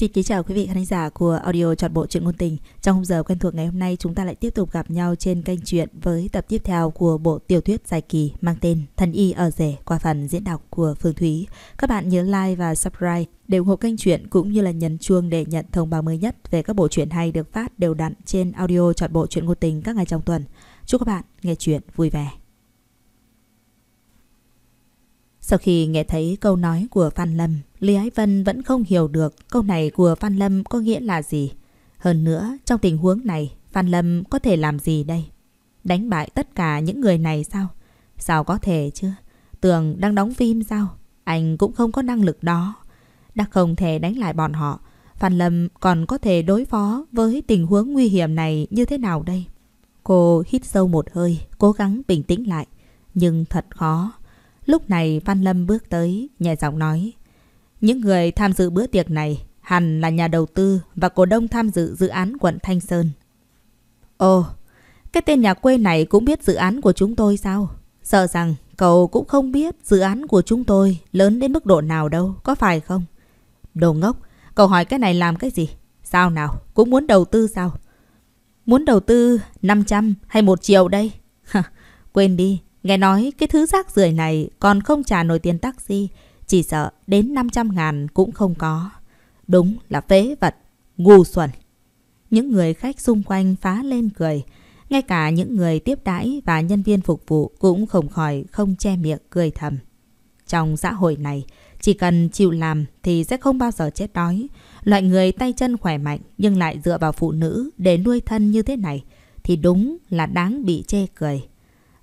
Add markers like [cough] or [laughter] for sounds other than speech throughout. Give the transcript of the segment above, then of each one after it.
Xin kính chào quý vị khán giả của audio trọn bộ truyện ngôn tình. Trong khung giờ quen thuộc ngày hôm nay chúng ta lại tiếp tục gặp nhau trên kênh truyện với tập tiếp theo của bộ tiểu thuyết dài kỳ mang tên Thần y ở rể qua phần diễn đọc của Phương Thúy. Các bạn nhớ like và subscribe để ủng hộ kênh truyện cũng như là nhấn chuông để nhận thông báo mới nhất về các bộ truyện hay được phát đều đặn trên audio trọn bộ truyện ngôn tình các ngày trong tuần. Chúc các bạn nghe truyện vui vẻ. Sau khi nghe thấy câu nói của Phan Lâm, Lý Ái Vân vẫn không hiểu được câu này của Phan Lâm có nghĩa là gì. Hơn nữa, trong tình huống này, Phan Lâm có thể làm gì đây? Đánh bại tất cả những người này sao? Sao có thể chứ? Tường đang đóng phim sao? Anh cũng không có năng lực đó. Đã không thể đánh lại bọn họ. Phan Lâm còn có thể đối phó với tình huống nguy hiểm này như thế nào đây? Cô hít sâu một hơi, cố gắng bình tĩnh lại. Nhưng thật khó, Lúc này Văn Lâm bước tới, nhẹ giọng nói. Những người tham dự bữa tiệc này hẳn là nhà đầu tư và cổ đông tham dự dự án quận Thanh Sơn. Ồ, cái tên nhà quê này cũng biết dự án của chúng tôi sao? Sợ rằng cậu cũng không biết dự án của chúng tôi lớn đến mức độ nào đâu, có phải không? Đồ ngốc, cậu hỏi cái này làm cái gì? Sao nào, cũng muốn đầu tư sao? Muốn đầu tư 500 hay 1 triệu đây? [laughs] Hả, quên đi, Nghe nói cái thứ rác rưởi này còn không trả nổi tiền taxi, chỉ sợ đến 500 ngàn cũng không có. Đúng là phế vật, ngu xuẩn. Những người khách xung quanh phá lên cười. Ngay cả những người tiếp đãi và nhân viên phục vụ cũng không khỏi không che miệng cười thầm. Trong xã hội này, chỉ cần chịu làm thì sẽ không bao giờ chết đói. Loại người tay chân khỏe mạnh nhưng lại dựa vào phụ nữ để nuôi thân như thế này thì đúng là đáng bị chê cười.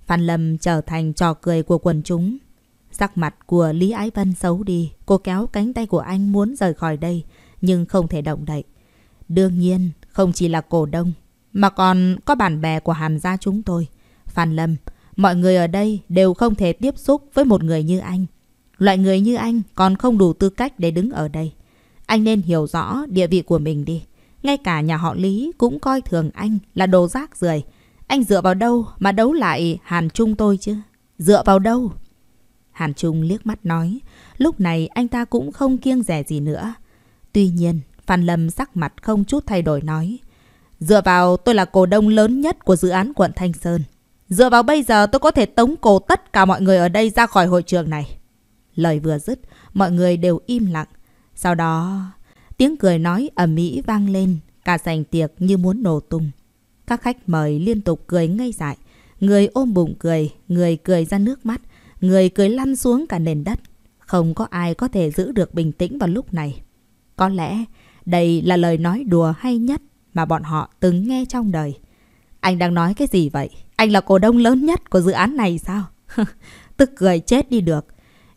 Phan Lâm trở thành trò cười của quần chúng. Sắc mặt của Lý Ái Vân xấu đi, cô kéo cánh tay của anh muốn rời khỏi đây, nhưng không thể động đậy. Đương nhiên, không chỉ là cổ đông, mà còn có bạn bè của Hàn gia chúng tôi. Phan Lâm, mọi người ở đây đều không thể tiếp xúc với một người như anh. Loại người như anh còn không đủ tư cách để đứng ở đây. Anh nên hiểu rõ địa vị của mình đi. Ngay cả nhà họ Lý cũng coi thường anh là đồ rác rưởi anh dựa vào đâu mà đấu lại Hàn Trung tôi chứ? Dựa vào đâu? Hàn Trung liếc mắt nói. Lúc này anh ta cũng không kiêng rẻ gì nữa. Tuy nhiên, Phan Lâm sắc mặt không chút thay đổi nói. Dựa vào tôi là cổ đông lớn nhất của dự án quận Thanh Sơn. Dựa vào bây giờ tôi có thể tống cổ tất cả mọi người ở đây ra khỏi hội trường này. Lời vừa dứt, mọi người đều im lặng. Sau đó, tiếng cười nói ở Mỹ vang lên, cả sành tiệc như muốn nổ tung. Các khách mời liên tục cười ngây dại. Người ôm bụng cười, người cười ra nước mắt, người cười lăn xuống cả nền đất. Không có ai có thể giữ được bình tĩnh vào lúc này. Có lẽ đây là lời nói đùa hay nhất mà bọn họ từng nghe trong đời. Anh đang nói cái gì vậy? Anh là cổ đông lớn nhất của dự án này sao? [laughs] Tức cười chết đi được.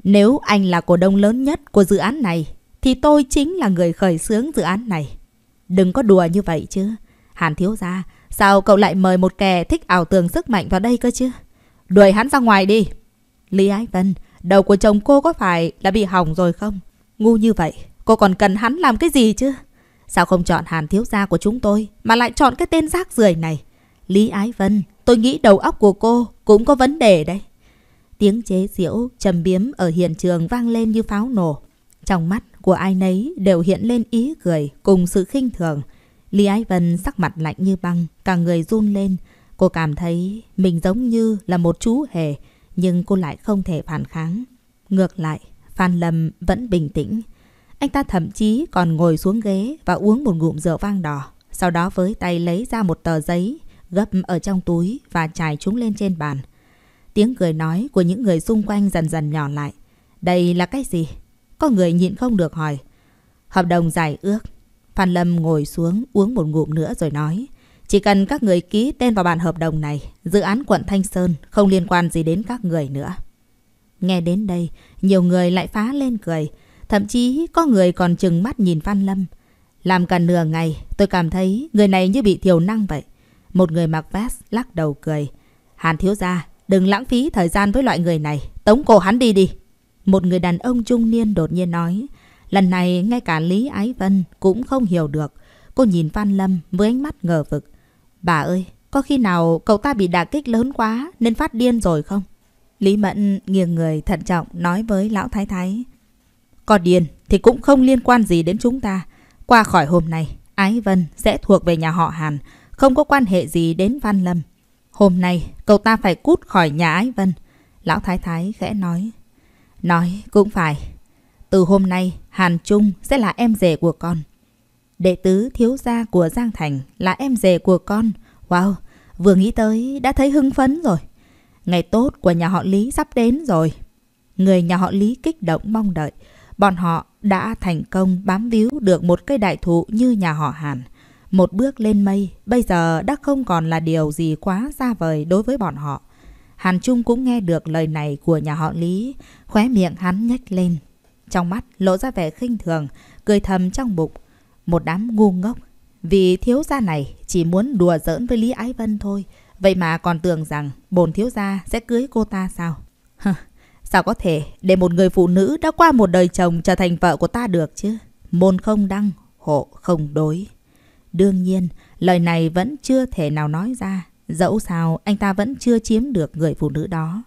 Nếu anh là cổ đông lớn nhất của dự án này, thì tôi chính là người khởi xướng dự án này. Đừng có đùa như vậy chứ. Hàn thiếu gia, Sao cậu lại mời một kẻ thích ảo tưởng sức mạnh vào đây cơ chứ? Đuổi hắn ra ngoài đi. Lý Ái Vân, đầu của chồng cô có phải là bị hỏng rồi không? Ngu như vậy, cô còn cần hắn làm cái gì chứ? Sao không chọn hàn thiếu gia của chúng tôi mà lại chọn cái tên rác rưởi này? Lý Ái Vân, tôi nghĩ đầu óc của cô cũng có vấn đề đấy. Tiếng chế giễu, trầm biếm ở hiện trường vang lên như pháo nổ. Trong mắt của ai nấy đều hiện lên ý cười cùng sự khinh thường. Lý Ái Vân sắc mặt lạnh như băng, cả người run lên. Cô cảm thấy mình giống như là một chú hề, nhưng cô lại không thể phản kháng. Ngược lại, Phan Lâm vẫn bình tĩnh. Anh ta thậm chí còn ngồi xuống ghế và uống một ngụm rượu vang đỏ. Sau đó với tay lấy ra một tờ giấy, gấp ở trong túi và trải chúng lên trên bàn. Tiếng cười nói của những người xung quanh dần dần nhỏ lại. Đây là cái gì? Có người nhịn không được hỏi. Hợp đồng giải ước Phan Lâm ngồi xuống uống một ngụm nữa rồi nói. Chỉ cần các người ký tên vào bản hợp đồng này, dự án quận Thanh Sơn không liên quan gì đến các người nữa. Nghe đến đây, nhiều người lại phá lên cười. Thậm chí có người còn chừng mắt nhìn Phan Lâm. Làm cả nửa ngày, tôi cảm thấy người này như bị thiểu năng vậy. Một người mặc vest lắc đầu cười. Hàn thiếu gia, đừng lãng phí thời gian với loại người này. Tống cổ hắn đi đi. Một người đàn ông trung niên đột nhiên nói. Lần này ngay cả Lý Ái Vân cũng không hiểu được. Cô nhìn Văn Lâm với ánh mắt ngờ vực. Bà ơi, có khi nào cậu ta bị đả kích lớn quá nên phát điên rồi không? Lý Mẫn nghiêng người thận trọng nói với Lão Thái Thái. Có điên thì cũng không liên quan gì đến chúng ta. Qua khỏi hôm nay, Ái Vân sẽ thuộc về nhà họ Hàn, không có quan hệ gì đến Văn Lâm. Hôm nay, cậu ta phải cút khỏi nhà Ái Vân. Lão Thái Thái khẽ nói. Nói cũng phải. Từ hôm nay, Hàn Trung sẽ là em rể của con. Đệ tứ thiếu gia của Giang Thành là em rể của con. Wow, vừa nghĩ tới đã thấy hưng phấn rồi. Ngày tốt của nhà họ Lý sắp đến rồi. Người nhà họ Lý kích động mong đợi. Bọn họ đã thành công bám víu được một cây đại thụ như nhà họ Hàn. Một bước lên mây, bây giờ đã không còn là điều gì quá xa vời đối với bọn họ. Hàn Trung cũng nghe được lời này của nhà họ Lý, khóe miệng hắn nhếch lên, trong mắt lộ ra vẻ khinh thường, cười thầm trong bụng. Một đám ngu ngốc, vì thiếu gia này chỉ muốn đùa giỡn với Lý Ái Vân thôi, vậy mà còn tưởng rằng bồn thiếu gia sẽ cưới cô ta sao? sao có thể để một người phụ nữ đã qua một đời chồng trở thành vợ của ta được chứ? Môn không đăng, hộ không đối. Đương nhiên, lời này vẫn chưa thể nào nói ra. Dẫu sao, anh ta vẫn chưa chiếm được người phụ nữ đó.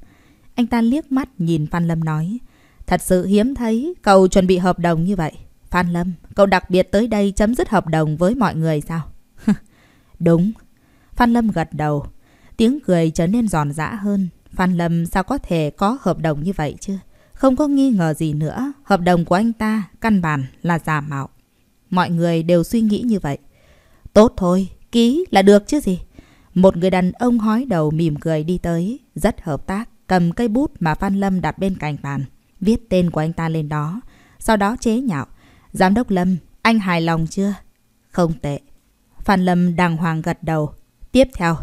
Anh ta liếc mắt nhìn Phan Lâm nói. Thật sự hiếm thấy cậu chuẩn bị hợp đồng như vậy. Phan Lâm, cậu đặc biệt tới đây chấm dứt hợp đồng với mọi người sao? [laughs] Đúng. Phan Lâm gật đầu. Tiếng cười trở nên giòn giã hơn. Phan Lâm sao có thể có hợp đồng như vậy chứ? Không có nghi ngờ gì nữa. Hợp đồng của anh ta căn bản là giả mạo. Mọi người đều suy nghĩ như vậy. Tốt thôi, ký là được chứ gì. Một người đàn ông hói đầu mỉm cười đi tới. Rất hợp tác, cầm cây bút mà Phan Lâm đặt bên cạnh bàn viết tên của anh ta lên đó, sau đó chế nhạo. Giám đốc Lâm, anh hài lòng chưa? Không tệ. Phan Lâm đàng hoàng gật đầu. Tiếp theo,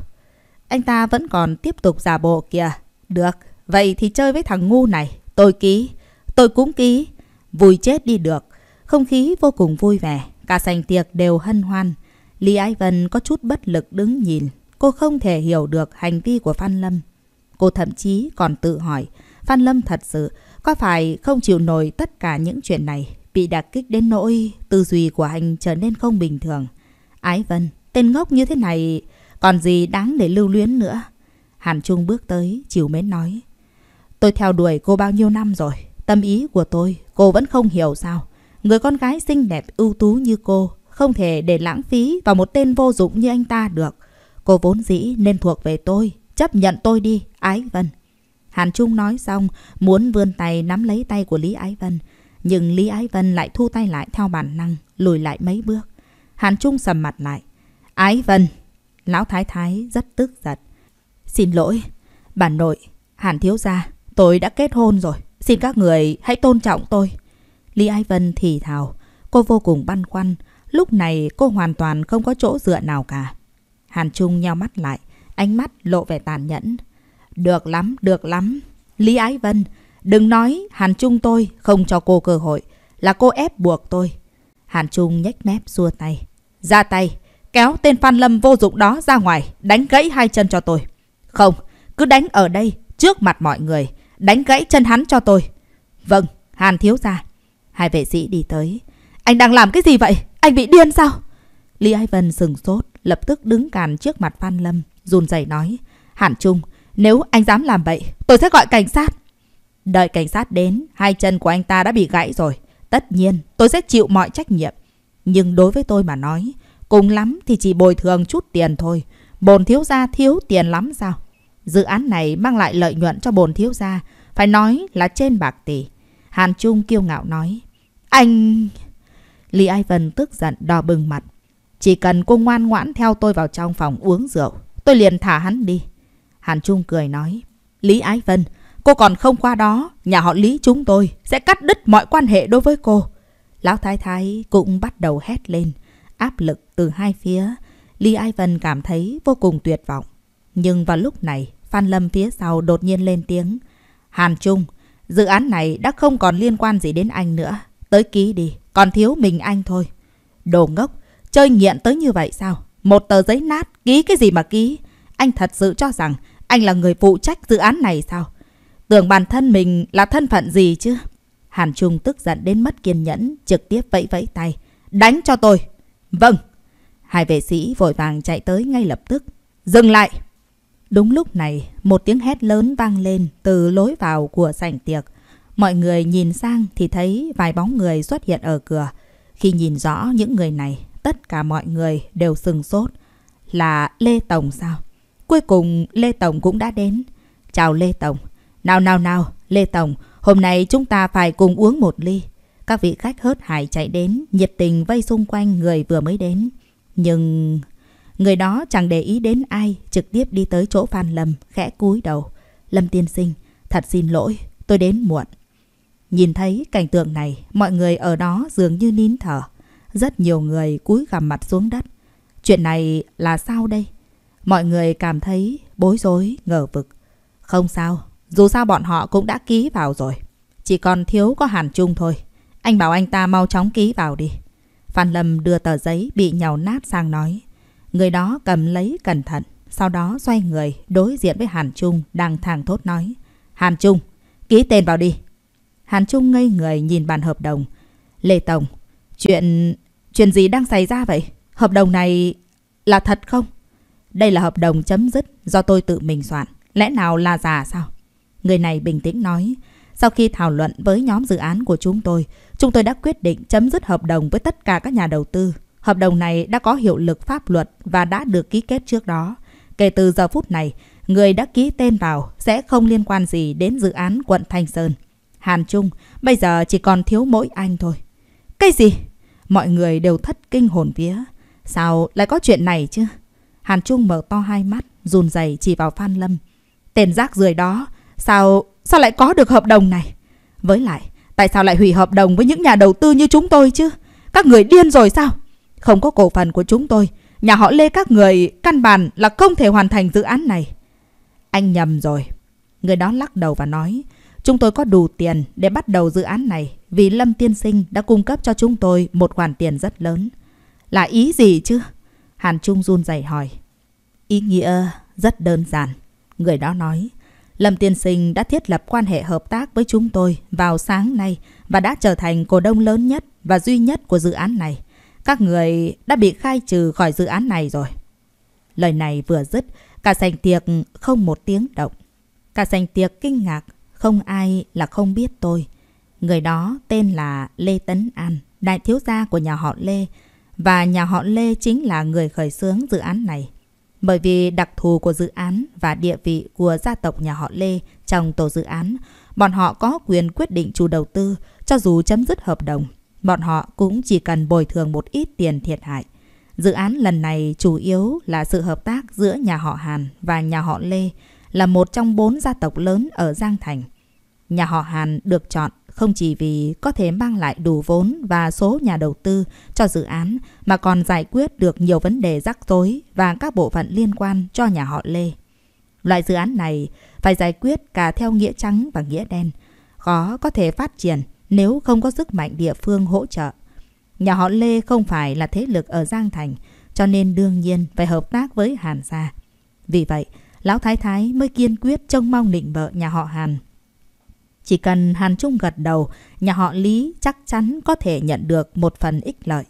anh ta vẫn còn tiếp tục giả bộ kìa. Được, vậy thì chơi với thằng ngu này. Tôi ký, tôi cũng ký. Vui chết đi được. Không khí vô cùng vui vẻ, cả sành tiệc đều hân hoan. Lý Ái Vân có chút bất lực đứng nhìn. Cô không thể hiểu được hành vi của Phan Lâm. Cô thậm chí còn tự hỏi Phan Lâm thật sự có phải không chịu nổi tất cả những chuyện này, bị đả kích đến nỗi tư duy của anh trở nên không bình thường? Ái Vân, tên ngốc như thế này còn gì đáng để lưu luyến nữa? Hàn Trung bước tới, chiều mến nói. Tôi theo đuổi cô bao nhiêu năm rồi, tâm ý của tôi cô vẫn không hiểu sao. Người con gái xinh đẹp ưu tú như cô không thể để lãng phí vào một tên vô dụng như anh ta được. Cô vốn dĩ nên thuộc về tôi, chấp nhận tôi đi, Ái Vân. Hàn Trung nói xong, muốn vươn tay nắm lấy tay của Lý Ái Vân. Nhưng Lý Ái Vân lại thu tay lại theo bản năng, lùi lại mấy bước. Hàn Trung sầm mặt lại. Ái Vân! Lão Thái Thái rất tức giận. Xin lỗi, bản nội, Hàn Thiếu Gia, tôi đã kết hôn rồi. Xin các người hãy tôn trọng tôi. Lý Ái Vân thì thào. Cô vô cùng băn khoăn. Lúc này cô hoàn toàn không có chỗ dựa nào cả. Hàn Trung nheo mắt lại. Ánh mắt lộ vẻ tàn nhẫn. Được lắm, được lắm. Lý Ái Vân, đừng nói Hàn Trung tôi không cho cô cơ hội. Là cô ép buộc tôi. Hàn Trung nhếch mép xua tay. Ra tay, kéo tên Phan Lâm vô dụng đó ra ngoài, đánh gãy hai chân cho tôi. Không, cứ đánh ở đây, trước mặt mọi người. Đánh gãy chân hắn cho tôi. Vâng, Hàn thiếu ra. Hai vệ sĩ đi tới. Anh đang làm cái gì vậy? Anh bị điên sao? Lý Ái Vân sừng sốt, lập tức đứng càn trước mặt Phan Lâm, run rẩy nói. Hàn Trung, nếu anh dám làm vậy, tôi sẽ gọi cảnh sát. Đợi cảnh sát đến, hai chân của anh ta đã bị gãy rồi. Tất nhiên, tôi sẽ chịu mọi trách nhiệm. Nhưng đối với tôi mà nói, cùng lắm thì chỉ bồi thường chút tiền thôi. Bồn thiếu gia thiếu tiền lắm sao? Dự án này mang lại lợi nhuận cho bồn thiếu gia, phải nói là trên bạc tỷ. Hàn Trung kiêu ngạo nói. Anh... Lý Ai Vân tức giận đỏ bừng mặt. Chỉ cần cô ngoan ngoãn theo tôi vào trong phòng uống rượu, tôi liền thả hắn đi. Hàn Trung cười nói. Lý Ái Vân, cô còn không qua đó, nhà họ Lý chúng tôi sẽ cắt đứt mọi quan hệ đối với cô. Lão Thái Thái cũng bắt đầu hét lên, áp lực từ hai phía. Lý Ái Vân cảm thấy vô cùng tuyệt vọng. Nhưng vào lúc này, Phan Lâm phía sau đột nhiên lên tiếng. Hàn Trung, dự án này đã không còn liên quan gì đến anh nữa. Tới ký đi, còn thiếu mình anh thôi. Đồ ngốc, chơi nghiện tới như vậy sao? Một tờ giấy nát, ký cái gì mà ký? Anh thật sự cho rằng anh là người phụ trách dự án này sao? Tưởng bản thân mình là thân phận gì chứ? Hàn Trung tức giận đến mất kiên nhẫn, trực tiếp vẫy vẫy tay. Đánh cho tôi! Vâng! Hai vệ sĩ vội vàng chạy tới ngay lập tức. Dừng lại! Đúng lúc này, một tiếng hét lớn vang lên từ lối vào của sảnh tiệc. Mọi người nhìn sang thì thấy vài bóng người xuất hiện ở cửa. Khi nhìn rõ những người này, tất cả mọi người đều sừng sốt. Là Lê Tổng sao? Cuối cùng Lê Tổng cũng đã đến. Chào Lê Tổng. Nào nào nào, Lê Tổng, hôm nay chúng ta phải cùng uống một ly. Các vị khách hớt hải chạy đến, nhiệt tình vây xung quanh người vừa mới đến. Nhưng... Người đó chẳng để ý đến ai, trực tiếp đi tới chỗ Phan Lâm, khẽ cúi đầu. Lâm tiên sinh, thật xin lỗi, tôi đến muộn. Nhìn thấy cảnh tượng này, mọi người ở đó dường như nín thở. Rất nhiều người cúi gằm mặt xuống đất. Chuyện này là sao đây? Mọi người cảm thấy bối rối, ngờ vực. Không sao, dù sao bọn họ cũng đã ký vào rồi. Chỉ còn thiếu có Hàn Trung thôi. Anh bảo anh ta mau chóng ký vào đi. Phan Lâm đưa tờ giấy bị nhào nát sang nói. Người đó cầm lấy cẩn thận. Sau đó xoay người đối diện với Hàn Trung đang thàng thốt nói. Hàn Trung, ký tên vào đi. Hàn Trung ngây người nhìn bàn hợp đồng. Lê Tổng, chuyện... chuyện gì đang xảy ra vậy? Hợp đồng này là thật không? Đây là hợp đồng chấm dứt do tôi tự mình soạn. Lẽ nào là già sao? Người này bình tĩnh nói. Sau khi thảo luận với nhóm dự án của chúng tôi, chúng tôi đã quyết định chấm dứt hợp đồng với tất cả các nhà đầu tư. Hợp đồng này đã có hiệu lực pháp luật và đã được ký kết trước đó. Kể từ giờ phút này, người đã ký tên vào sẽ không liên quan gì đến dự án quận Thanh Sơn. Hàn Trung, bây giờ chỉ còn thiếu mỗi anh thôi. Cái gì? Mọi người đều thất kinh hồn vía. Sao lại có chuyện này chứ? Hàn Trung mở to hai mắt, run rẩy chỉ vào Phan Lâm. Tên rác rưởi đó, sao sao lại có được hợp đồng này? Với lại, tại sao lại hủy hợp đồng với những nhà đầu tư như chúng tôi chứ? Các người điên rồi sao? Không có cổ phần của chúng tôi, nhà họ Lê các người căn bản là không thể hoàn thành dự án này. Anh nhầm rồi. Người đó lắc đầu và nói, chúng tôi có đủ tiền để bắt đầu dự án này vì Lâm Tiên Sinh đã cung cấp cho chúng tôi một khoản tiền rất lớn. Là ý gì chứ? Hàn Trung run rẩy hỏi. Ý nghĩa rất đơn giản. Người đó nói, Lâm Tiên Sinh đã thiết lập quan hệ hợp tác với chúng tôi vào sáng nay và đã trở thành cổ đông lớn nhất và duy nhất của dự án này. Các người đã bị khai trừ khỏi dự án này rồi. Lời này vừa dứt, cả sành tiệc không một tiếng động. Cả sành tiệc kinh ngạc, không ai là không biết tôi. Người đó tên là Lê Tấn An, đại thiếu gia của nhà họ Lê, và nhà họ Lê chính là người khởi xướng dự án này. Bởi vì đặc thù của dự án và địa vị của gia tộc nhà họ Lê trong tổ dự án, bọn họ có quyền quyết định chủ đầu tư cho dù chấm dứt hợp đồng. Bọn họ cũng chỉ cần bồi thường một ít tiền thiệt hại. Dự án lần này chủ yếu là sự hợp tác giữa nhà họ Hàn và nhà họ Lê là một trong bốn gia tộc lớn ở Giang Thành. Nhà họ Hàn được chọn không chỉ vì có thể mang lại đủ vốn và số nhà đầu tư cho dự án mà còn giải quyết được nhiều vấn đề rắc rối và các bộ phận liên quan cho nhà họ Lê. Loại dự án này phải giải quyết cả theo nghĩa trắng và nghĩa đen, khó có thể phát triển nếu không có sức mạnh địa phương hỗ trợ. Nhà họ Lê không phải là thế lực ở Giang Thành, cho nên đương nhiên phải hợp tác với Hàn gia. Vì vậy, Lão Thái Thái mới kiên quyết trông mong định vợ nhà họ Hàn chỉ cần Hàn Trung gật đầu, nhà họ Lý chắc chắn có thể nhận được một phần ích lợi.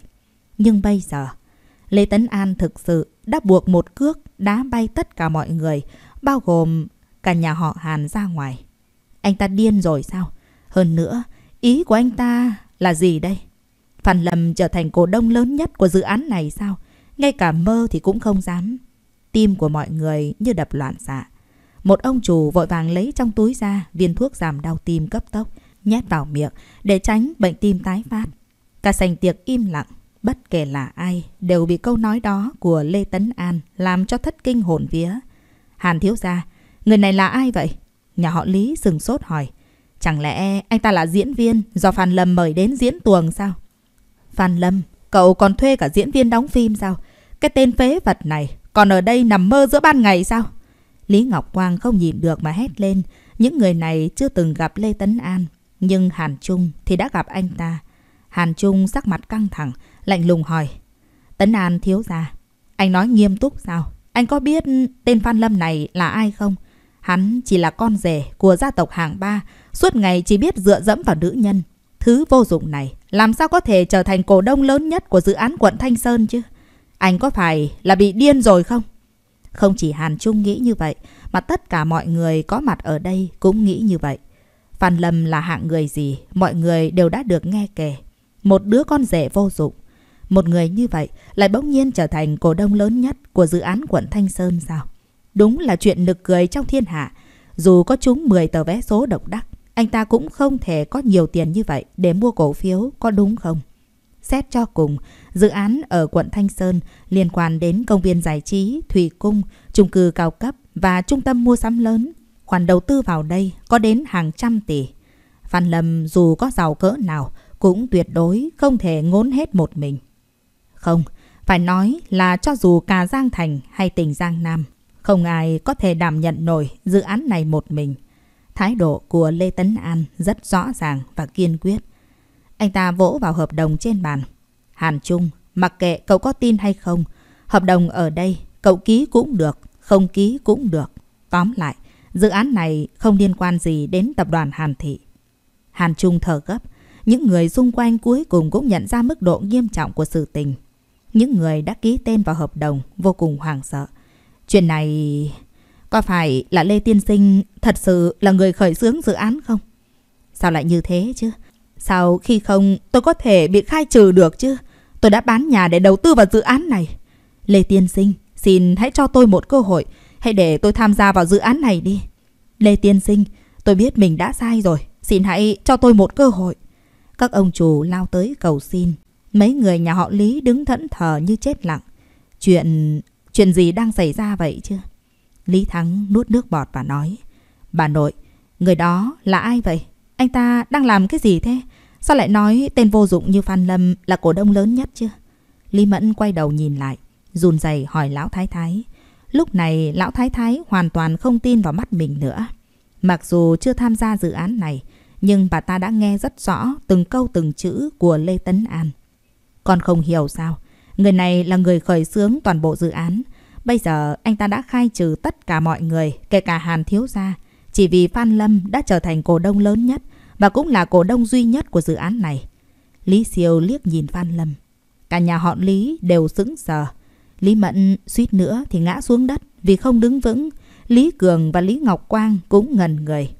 Nhưng bây giờ, Lê Tấn An thực sự đã buộc một cước đá bay tất cả mọi người, bao gồm cả nhà họ Hàn ra ngoài. Anh ta điên rồi sao? Hơn nữa, ý của anh ta là gì đây? Phản lầm trở thành cổ đông lớn nhất của dự án này sao? Ngay cả mơ thì cũng không dám. Tim của mọi người như đập loạn xạ. Một ông chủ vội vàng lấy trong túi ra viên thuốc giảm đau tim cấp tốc, nhét vào miệng để tránh bệnh tim tái phát. Cả sành tiệc im lặng, bất kể là ai đều bị câu nói đó của Lê Tấn An làm cho thất kinh hồn vía. Hàn thiếu gia, người này là ai vậy? Nhà họ Lý sừng sốt hỏi. Chẳng lẽ anh ta là diễn viên do Phan Lâm mời đến diễn tuồng sao? Phan Lâm, cậu còn thuê cả diễn viên đóng phim sao? Cái tên phế vật này còn ở đây nằm mơ giữa ban ngày sao? Lý Ngọc Quang không nhìn được mà hét lên. Những người này chưa từng gặp Lê Tấn An, nhưng Hàn Trung thì đã gặp anh ta. Hàn Trung sắc mặt căng thẳng, lạnh lùng hỏi. Tấn An thiếu ra. Anh nói nghiêm túc sao? Anh có biết tên Phan Lâm này là ai không? Hắn chỉ là con rể của gia tộc hàng ba, suốt ngày chỉ biết dựa dẫm vào nữ nhân. Thứ vô dụng này, làm sao có thể trở thành cổ đông lớn nhất của dự án quận Thanh Sơn chứ? Anh có phải là bị điên rồi không? Không chỉ Hàn Trung nghĩ như vậy, mà tất cả mọi người có mặt ở đây cũng nghĩ như vậy. Phan Lâm là hạng người gì, mọi người đều đã được nghe kể. Một đứa con rể vô dụng. Một người như vậy lại bỗng nhiên trở thành cổ đông lớn nhất của dự án quận Thanh Sơn sao? Đúng là chuyện nực cười trong thiên hạ. Dù có chúng 10 tờ vé số độc đắc, anh ta cũng không thể có nhiều tiền như vậy để mua cổ phiếu, có đúng không? Xét cho cùng, dự án ở quận Thanh Sơn liên quan đến công viên giải trí, thủy cung, chung cư cao cấp và trung tâm mua sắm lớn. Khoản đầu tư vào đây có đến hàng trăm tỷ. Phan Lâm dù có giàu cỡ nào cũng tuyệt đối không thể ngốn hết một mình. Không, phải nói là cho dù cả Giang Thành hay tỉnh Giang Nam, không ai có thể đảm nhận nổi dự án này một mình. Thái độ của Lê Tấn An rất rõ ràng và kiên quyết. Anh ta vỗ vào hợp đồng trên bàn. Hàn Trung, mặc kệ cậu có tin hay không, hợp đồng ở đây cậu ký cũng được, không ký cũng được. Tóm lại, dự án này không liên quan gì đến tập đoàn Hàn Thị. Hàn Trung thở gấp. Những người xung quanh cuối cùng cũng nhận ra mức độ nghiêm trọng của sự tình. Những người đã ký tên vào hợp đồng vô cùng hoảng sợ. Chuyện này... Có phải là Lê Tiên Sinh thật sự là người khởi xướng dự án không? Sao lại như thế chứ? Sau khi không tôi có thể bị khai trừ được chứ? Tôi đã bán nhà để đầu tư vào dự án này. Lê Tiên Sinh, xin hãy cho tôi một cơ hội. Hãy để tôi tham gia vào dự án này đi. Lê Tiên Sinh, tôi biết mình đã sai rồi. Xin hãy cho tôi một cơ hội. Các ông chủ lao tới cầu xin. Mấy người nhà họ Lý đứng thẫn thờ như chết lặng. Chuyện... chuyện gì đang xảy ra vậy chứ? Lý Thắng nuốt nước bọt và nói. Bà nội, người đó là ai vậy? Anh ta đang làm cái gì thế? Sao lại nói tên vô dụng như Phan Lâm là cổ đông lớn nhất chứ? Lý Mẫn quay đầu nhìn lại, run rẩy hỏi Lão Thái Thái. Lúc này Lão Thái Thái hoàn toàn không tin vào mắt mình nữa. Mặc dù chưa tham gia dự án này, nhưng bà ta đã nghe rất rõ từng câu từng chữ của Lê Tấn An. Con không hiểu sao, người này là người khởi xướng toàn bộ dự án. Bây giờ anh ta đã khai trừ tất cả mọi người, kể cả Hàn Thiếu Gia, chỉ vì Phan Lâm đã trở thành cổ đông lớn nhất và cũng là cổ đông duy nhất của dự án này. Lý Siêu liếc nhìn Phan Lâm. Cả nhà họ Lý đều sững sờ. Lý Mận suýt nữa thì ngã xuống đất vì không đứng vững. Lý Cường và Lý Ngọc Quang cũng ngần người.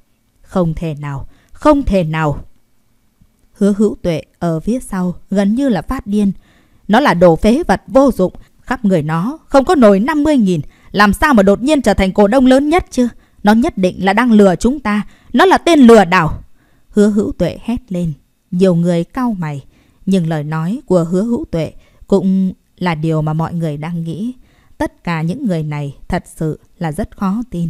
Không thể nào, không thể nào. Hứa hữu tuệ ở phía sau gần như là phát điên. Nó là đồ phế vật vô dụng, khắp người nó không có nổi 50.000. Làm sao mà đột nhiên trở thành cổ đông lớn nhất chứ? Nó nhất định là đang lừa chúng ta. Nó là tên lừa đảo. Hứa hữu tuệ hét lên. Nhiều người cau mày. Nhưng lời nói của hứa hữu tuệ cũng là điều mà mọi người đang nghĩ. Tất cả những người này thật sự là rất khó tin.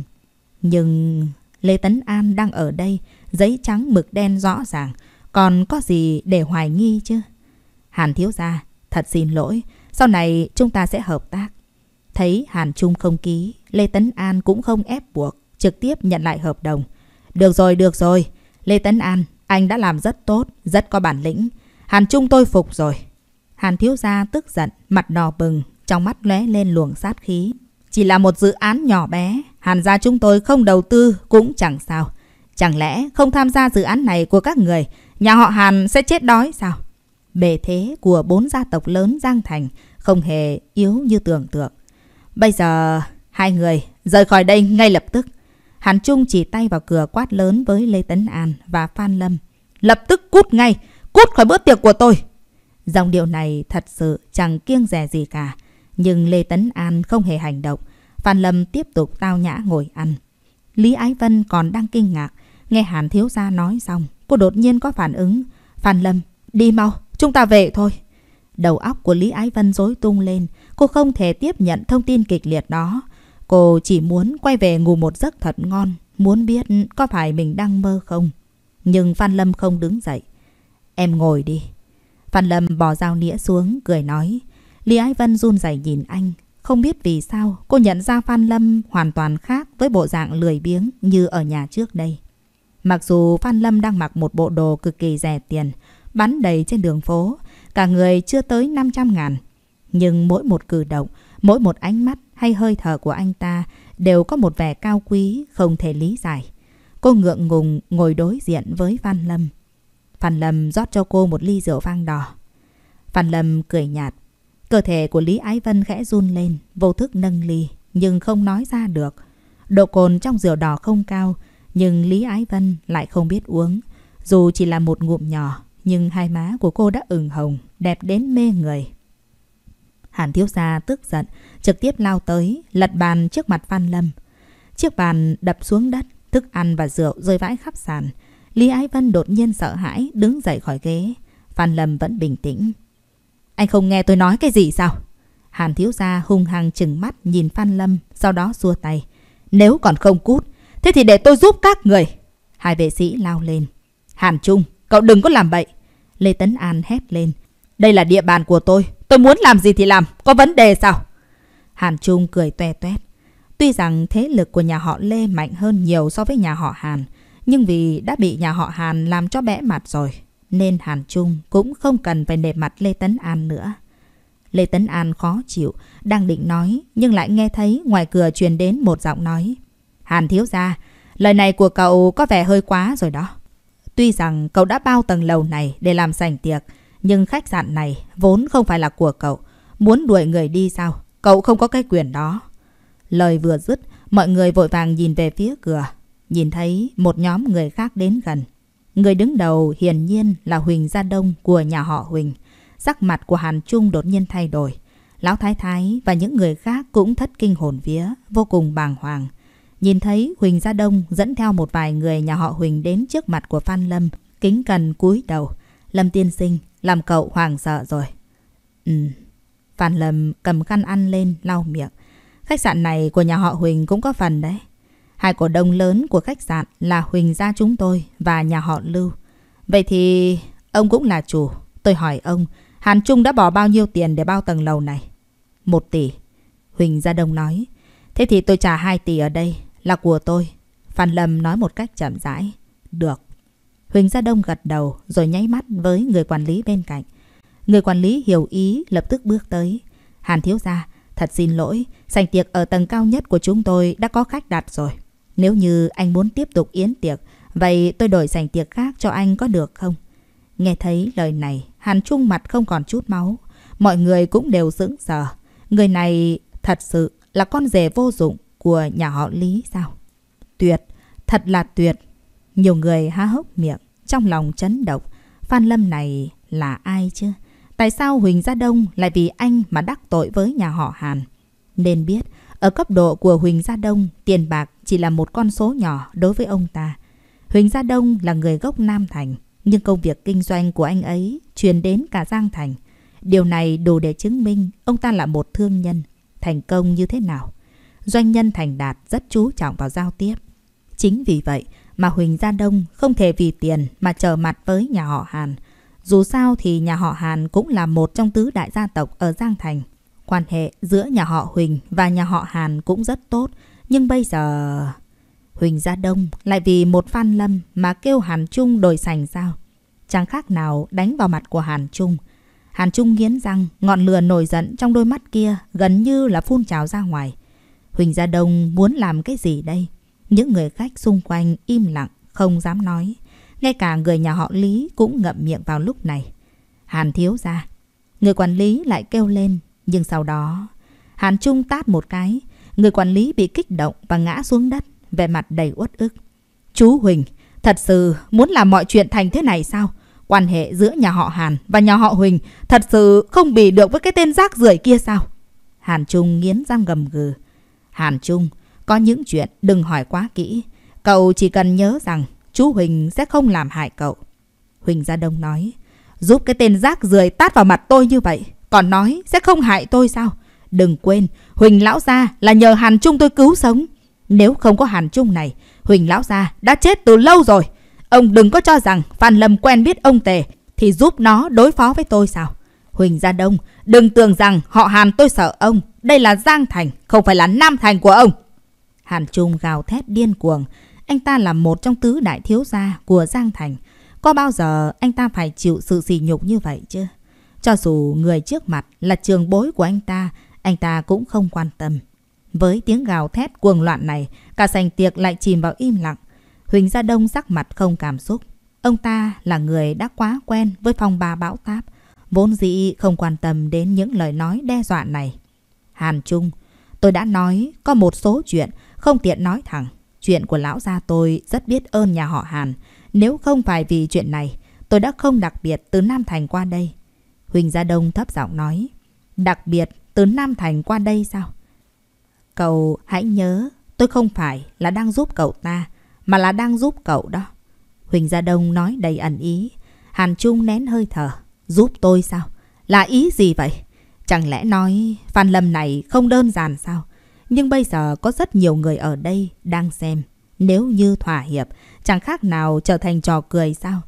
Nhưng Lê Tấn An đang ở đây, giấy trắng mực đen rõ ràng. Còn có gì để hoài nghi chứ? Hàn thiếu gia, thật xin lỗi. Sau này chúng ta sẽ hợp tác. Thấy Hàn Trung không ký, Lê Tấn An cũng không ép buộc, trực tiếp nhận lại hợp đồng. Được rồi, được rồi, Lê Tấn An, anh đã làm rất tốt, rất có bản lĩnh. Hàn Trung tôi phục rồi. Hàn Thiếu Gia tức giận, mặt đỏ bừng, trong mắt lóe lên luồng sát khí. Chỉ là một dự án nhỏ bé, Hàn gia chúng tôi không đầu tư cũng chẳng sao. Chẳng lẽ không tham gia dự án này của các người, nhà họ Hàn sẽ chết đói sao? Bề thế của bốn gia tộc lớn Giang Thành không hề yếu như tưởng tượng. Bây giờ, hai người rời khỏi đây ngay lập tức. Hàn Trung chỉ tay vào cửa quát lớn với Lê Tấn An và Phan Lâm. Lập tức cút ngay, cút khỏi bữa tiệc của tôi. Dòng điệu này thật sự chẳng kiêng dè gì cả. Nhưng Lê Tấn An không hề hành động. Phan Lâm tiếp tục tao nhã ngồi ăn. Lý Ái Vân còn đang kinh ngạc. Nghe Hàn Thiếu Gia nói xong, cô đột nhiên có phản ứng. Phan Lâm, đi mau, chúng ta về thôi. Đầu óc của Lý Ái Vân rối tung lên. Cô không thể tiếp nhận thông tin kịch liệt đó. Cô chỉ muốn quay về ngủ một giấc thật ngon, muốn biết có phải mình đang mơ không. Nhưng Phan Lâm không đứng dậy. Em ngồi đi. Phan Lâm bỏ dao nĩa xuống, cười nói. Lý Ái Vân run rẩy nhìn anh. Không biết vì sao cô nhận ra Phan Lâm hoàn toàn khác với bộ dạng lười biếng như ở nhà trước đây. Mặc dù Phan Lâm đang mặc một bộ đồ cực kỳ rẻ tiền, bán đầy trên đường phố, cả người chưa tới 500 ngàn. Nhưng mỗi một cử động Mỗi một ánh mắt hay hơi thở của anh ta đều có một vẻ cao quý không thể lý giải. Cô ngượng ngùng ngồi đối diện với Phan Lâm. Phan Lâm rót cho cô một ly rượu vang đỏ. Phan Lâm cười nhạt. Cơ thể của Lý Ái Vân khẽ run lên, vô thức nâng ly, nhưng không nói ra được. Độ cồn trong rượu đỏ không cao, nhưng Lý Ái Vân lại không biết uống. Dù chỉ là một ngụm nhỏ, nhưng hai má của cô đã ửng hồng, đẹp đến mê người. Hàn thiếu gia tức giận, trực tiếp lao tới, lật bàn trước mặt Phan Lâm. Chiếc bàn đập xuống đất, thức ăn và rượu rơi vãi khắp sàn. Lý Ái Vân đột nhiên sợ hãi, đứng dậy khỏi ghế. Phan Lâm vẫn bình tĩnh. Anh không nghe tôi nói cái gì sao? Hàn thiếu gia hung hăng chừng mắt nhìn Phan Lâm, sau đó xua tay. Nếu còn không cút, thế thì để tôi giúp các người. Hai vệ sĩ lao lên. Hàn Trung, cậu đừng có làm bậy. Lê Tấn An hét lên. Đây là địa bàn của tôi. Tôi muốn làm gì thì làm. Có vấn đề sao? Hàn Trung cười toe toét. Tuy rằng thế lực của nhà họ Lê mạnh hơn nhiều so với nhà họ Hàn, nhưng vì đã bị nhà họ Hàn làm cho bẽ mặt rồi, nên Hàn Trung cũng không cần phải nề mặt Lê Tấn An nữa. Lê Tấn An khó chịu, đang định nói, nhưng lại nghe thấy ngoài cửa truyền đến một giọng nói. Hàn thiếu gia, lời này của cậu có vẻ hơi quá rồi đó. Tuy rằng cậu đã bao tầng lầu này để làm sảnh tiệc, nhưng khách sạn này vốn không phải là của cậu. Muốn đuổi người đi sao? Cậu không có cái quyền đó. Lời vừa dứt, mọi người vội vàng nhìn về phía cửa. Nhìn thấy một nhóm người khác đến gần. Người đứng đầu hiển nhiên là Huỳnh Gia Đông của nhà họ Huỳnh. Sắc mặt của Hàn Trung đột nhiên thay đổi. Lão Thái Thái và những người khác cũng thất kinh hồn vía, vô cùng bàng hoàng. Nhìn thấy Huỳnh Gia Đông dẫn theo một vài người nhà họ Huỳnh đến trước mặt của Phan Lâm, kính cần cúi đầu. Lâm tiên sinh làm cậu hoảng sợ rồi. Ừ. Phan Lâm cầm khăn ăn lên lau miệng. Khách sạn này của nhà họ Huỳnh cũng có phần đấy. Hai cổ đông lớn của khách sạn là Huỳnh gia chúng tôi và nhà họ Lưu. Vậy thì ông cũng là chủ. Tôi hỏi ông, Hàn Trung đã bỏ bao nhiêu tiền để bao tầng lầu này? Một tỷ. Huỳnh Gia Đông nói. Thế thì tôi trả hai tỷ ở đây, là của tôi. Phan Lâm nói một cách chậm rãi. Được. Huỳnh Gia Đông gật đầu rồi nháy mắt với người quản lý bên cạnh. Người quản lý hiểu ý lập tức bước tới. Hàn thiếu gia, thật xin lỗi, sành tiệc ở tầng cao nhất của chúng tôi đã có khách đặt rồi. Nếu như anh muốn tiếp tục yến tiệc, vậy tôi đổi sành tiệc khác cho anh có được không? Nghe thấy lời này, Hàn Trung mặt không còn chút máu. Mọi người cũng đều sững sờ. Người này thật sự là con rể vô dụng của nhà họ Lý sao? Tuyệt, thật là tuyệt. Nhiều người há hốc miệng, trong lòng chấn động. Phan Lâm này là ai chứ? Tại sao Huỳnh Gia Đông lại vì anh mà đắc tội với nhà họ Hàn? Nên biết, ở cấp độ của Huỳnh Gia Đông, tiền bạc chỉ là một con số nhỏ đối với ông ta. Huỳnh Gia Đông là người gốc Nam Thành, nhưng công việc kinh doanh của anh ấy truyền đến cả Giang Thành. Điều này đủ để chứng minh ông ta là một thương nhân, thành công như thế nào. Doanh nhân thành đạt rất chú trọng vào giao tiếp. Chính vì vậy, mà Huỳnh Gia Đông không thể vì tiền mà trở mặt với nhà họ Hàn. Dù sao thì nhà họ Hàn cũng là một trong tứ đại gia tộc ở Giang Thành. Quan hệ giữa nhà họ Huỳnh và nhà họ Hàn cũng rất tốt, nhưng bây giờ... Huỳnh Gia Đông lại vì một phan lâm mà kêu Hàn Trung đổi sành sao? Chẳng khác nào đánh vào mặt của Hàn Trung. Hàn Trung nghiến răng, ngọn lửa nổi giận trong đôi mắt kia gần như là phun trào ra ngoài. Huỳnh Gia Đông muốn làm cái gì đây? Những người khách xung quanh im lặng, không dám nói. Ngay cả người nhà họ Lý cũng ngậm miệng vào lúc này. Hàn thiếu ra. Người quản lý lại kêu lên. Nhưng sau đó, Hàn Trung tát một cái. Người quản lý bị kích động và ngã xuống đất, vẻ mặt đầy uất ức. Chú Huỳnh, thật sự muốn làm mọi chuyện thành thế này sao? Quan hệ giữa nhà họ Hàn và nhà họ Huỳnh thật sự không bị được với cái tên rác rưởi kia sao? Hàn Trung nghiến răng gầm gừ. Hàn Trung, có những chuyện đừng hỏi quá kỹ. Cậu chỉ cần nhớ rằng chú Huỳnh sẽ không làm hại cậu. Huỳnh Gia Đông nói, giúp cái tên rác rưởi tát vào mặt tôi như vậy, còn nói sẽ không hại tôi sao? Đừng quên, Huỳnh Lão Gia là nhờ Hàn Trung tôi cứu sống. Nếu không có Hàn Trung này, Huỳnh Lão Gia đã chết từ lâu rồi. Ông đừng có cho rằng Phan Lâm quen biết ông Tề thì giúp nó đối phó với tôi sao? Huỳnh Gia Đông, đừng tưởng rằng họ Hàn tôi sợ ông. Đây là Giang Thành, không phải là Nam Thành của ông. Hàn Trung gào thét điên cuồng. Anh ta là một trong tứ đại thiếu gia của Giang Thành. Có bao giờ anh ta phải chịu sự sỉ nhục như vậy chứ? Cho dù người trước mặt là trường bối của anh ta, anh ta cũng không quan tâm. Với tiếng gào thét cuồng loạn này, cả sành tiệc lại chìm vào im lặng. Huỳnh Gia Đông sắc mặt không cảm xúc. Ông ta là người đã quá quen với phong ba bão táp, vốn dĩ không quan tâm đến những lời nói đe dọa này. Hàn Trung, tôi đã nói có một số chuyện không tiện nói thẳng, chuyện của lão gia tôi rất biết ơn nhà họ Hàn. Nếu không phải vì chuyện này, tôi đã không đặc biệt từ Nam Thành qua đây. Huỳnh Gia Đông thấp giọng nói, đặc biệt từ Nam Thành qua đây sao? Cậu hãy nhớ, tôi không phải là đang giúp cậu ta, mà là đang giúp cậu đó. Huỳnh Gia Đông nói đầy ẩn ý. Hàn Trung nén hơi thở. Giúp tôi sao? Là ý gì vậy? Chẳng lẽ nói Phan Lâm này không đơn giản sao? Nhưng bây giờ có rất nhiều người ở đây đang xem. Nếu như thỏa hiệp, chẳng khác nào trở thành trò cười sao?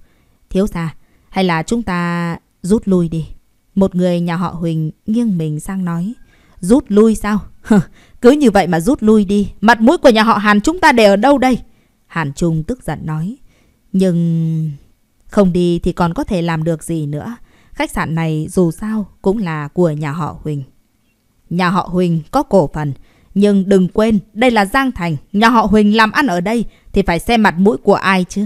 Thiếu gia, hay là chúng ta rút lui đi. Một người nhà họ Huỳnh nghiêng mình sang nói. Rút lui sao? Cứ như vậy mà rút lui đi. Mặt mũi của nhà họ Hàn chúng ta để ở đâu đây? Hàn Trung tức giận nói. Nhưng... Không đi thì còn có thể làm được gì nữa. Khách sạn này dù sao cũng là của nhà họ Huỳnh. Nhà họ Huỳnh có cổ phần. Nhưng đừng quên, đây là Giang Thành, nhà họ Huỳnh làm ăn ở đây thì phải xem mặt mũi của ai chứ.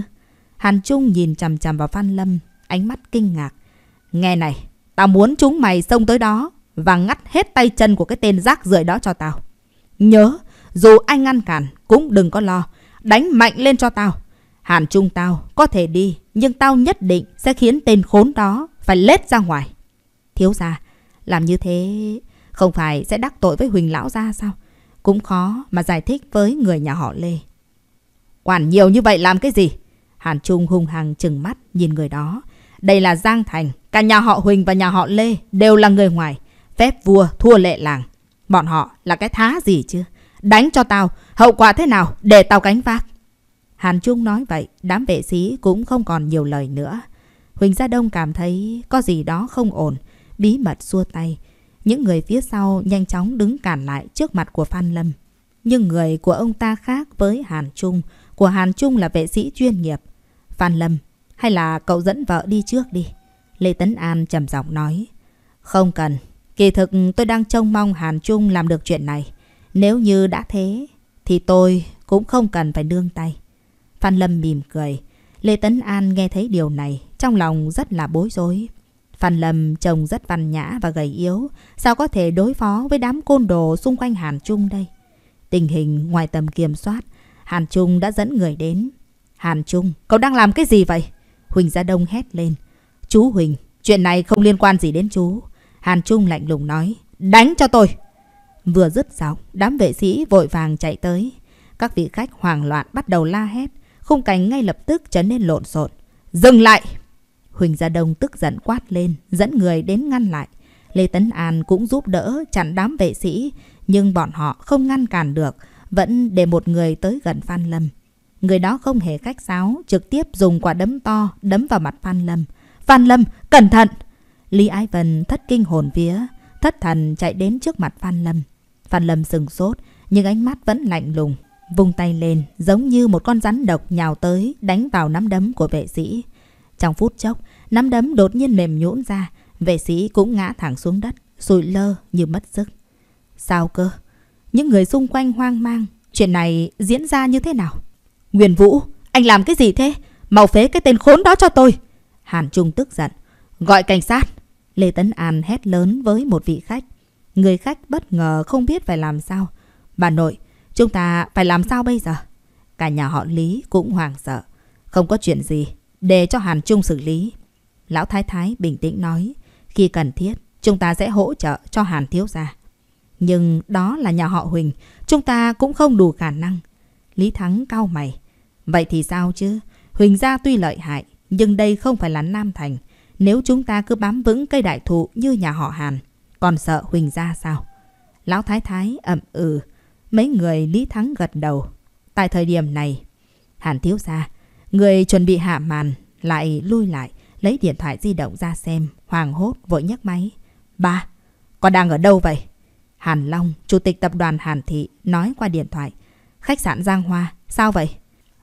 Hàn Trung nhìn chằm chằm vào Phan Lâm, ánh mắt kinh ngạc. Nghe này, tao muốn chúng mày xông tới đó và ngắt hết tay chân của cái tên rác rưởi đó cho tao. Nhớ, dù anh ngăn cản cũng đừng có lo, đánh mạnh lên cho tao. Hàn Trung tao có thể đi, nhưng tao nhất định sẽ khiến tên khốn đó phải lết ra ngoài. Thiếu gia, làm như thế không phải sẽ đắc tội với Huỳnh lão gia sao? Cũng khó mà giải thích với người nhà họ Lê. Quản nhiều như vậy làm cái gì? Hàn Trung hung hăng chừng mắt nhìn người đó. Đây là Giang Thành. Cả nhà họ Huỳnh và nhà họ Lê đều là người ngoài. Phép vua thua lệ làng. Bọn họ là cái thá gì chứ? Đánh cho tao. Hậu quả thế nào? Để tao gánh vác. Hàn Trung nói vậy. Đám vệ sĩ cũng không còn nhiều lời nữa. Huỳnh Gia Đông cảm thấy có gì đó không ổn. Bí mật xua tay. Những người phía sau nhanh chóng đứng cản lại trước mặt của Phan Lâm. Nhưng người của ông ta khác với Hàn Trung, của Hàn Trung là vệ sĩ chuyên nghiệp. Phan Lâm, hay là cậu dẫn vợ đi trước đi? Lê Tấn An trầm giọng nói. Không cần, kỳ thực tôi đang trông mong Hàn Trung làm được chuyện này. Nếu như đã thế, thì tôi cũng không cần phải nương tay. Phan Lâm mỉm cười. Lê Tấn An nghe thấy điều này, trong lòng rất là bối rối. Phan Lâm trông rất văn nhã và gầy yếu, sao có thể đối phó với đám côn đồ xung quanh Hàn Trung đây? Tình hình ngoài tầm kiểm soát, Hàn Trung đã dẫn người đến. Hàn Trung, cậu đang làm cái gì vậy? Huỳnh Gia Đông hét lên. Chú Huỳnh, chuyện này không liên quan gì đến chú. Hàn Trung lạnh lùng nói, đánh cho tôi. Vừa dứt giọng, đám vệ sĩ vội vàng chạy tới. Các vị khách hoảng loạn bắt đầu la hét, khung cảnh ngay lập tức trở nên lộn xộn. Dừng lại! Huỳnh Gia Đông tức giận quát lên, dẫn người đến ngăn lại. Lê Tấn An cũng giúp đỡ chặn đám vệ sĩ, nhưng bọn họ không ngăn cản được, vẫn để một người tới gần Phan Lâm. Người đó không hề khách sáo, trực tiếp dùng quả đấm to đấm vào mặt Phan Lâm. Phan Lâm, cẩn thận! Lý Ái Vân thất kinh hồn vía, thất thần chạy đến trước mặt Phan Lâm. Phan Lâm sừng sốt, nhưng ánh mắt vẫn lạnh lùng. Vùng tay lên, giống như một con rắn độc nhào tới, đánh vào nắm đấm của vệ sĩ. Trong phút chốc, nắm đấm đột nhiên mềm nhũn ra, vệ sĩ cũng ngã thẳng xuống đất, sùi lơ như mất sức. Sao cơ? Những người xung quanh hoang mang, chuyện này diễn ra như thế nào? Nguyên Vũ, anh làm cái gì thế? Mau phế cái tên khốn đó cho tôi! Hàn Trung tức giận. Gọi cảnh sát! Lê Tấn An hét lớn với một vị khách. Người khách bất ngờ không biết phải làm sao. Bà nội, chúng ta phải làm sao bây giờ? Cả nhà họ Lý cũng hoàng sợ. Không có chuyện gì, để cho Hàn Trung xử lý. Lão Thái Thái bình tĩnh nói, khi cần thiết, chúng ta sẽ hỗ trợ cho Hàn Thiếu Gia. Nhưng đó là nhà họ Huỳnh, chúng ta cũng không đủ khả năng. Lý Thắng cao mày. Vậy thì sao chứ? Huỳnh gia tuy lợi hại, nhưng đây không phải là Nam Thành. Nếu chúng ta cứ bám vững cây đại thụ như nhà họ Hàn, còn sợ Huỳnh gia sao? Lão Thái Thái ậm ừ. Mấy người Lý Thắng gật đầu. Tại thời điểm này, Hàn Thiếu Gia, Người chuẩn bị hạ màn, lại lui lại, lấy điện thoại di động ra xem, hoàng hốt vội nhấc máy. Ba, con đang ở đâu vậy? Hàn Long, chủ tịch tập đoàn Hàn Thị, nói qua điện thoại. Khách sạn Giang Hoa, sao vậy?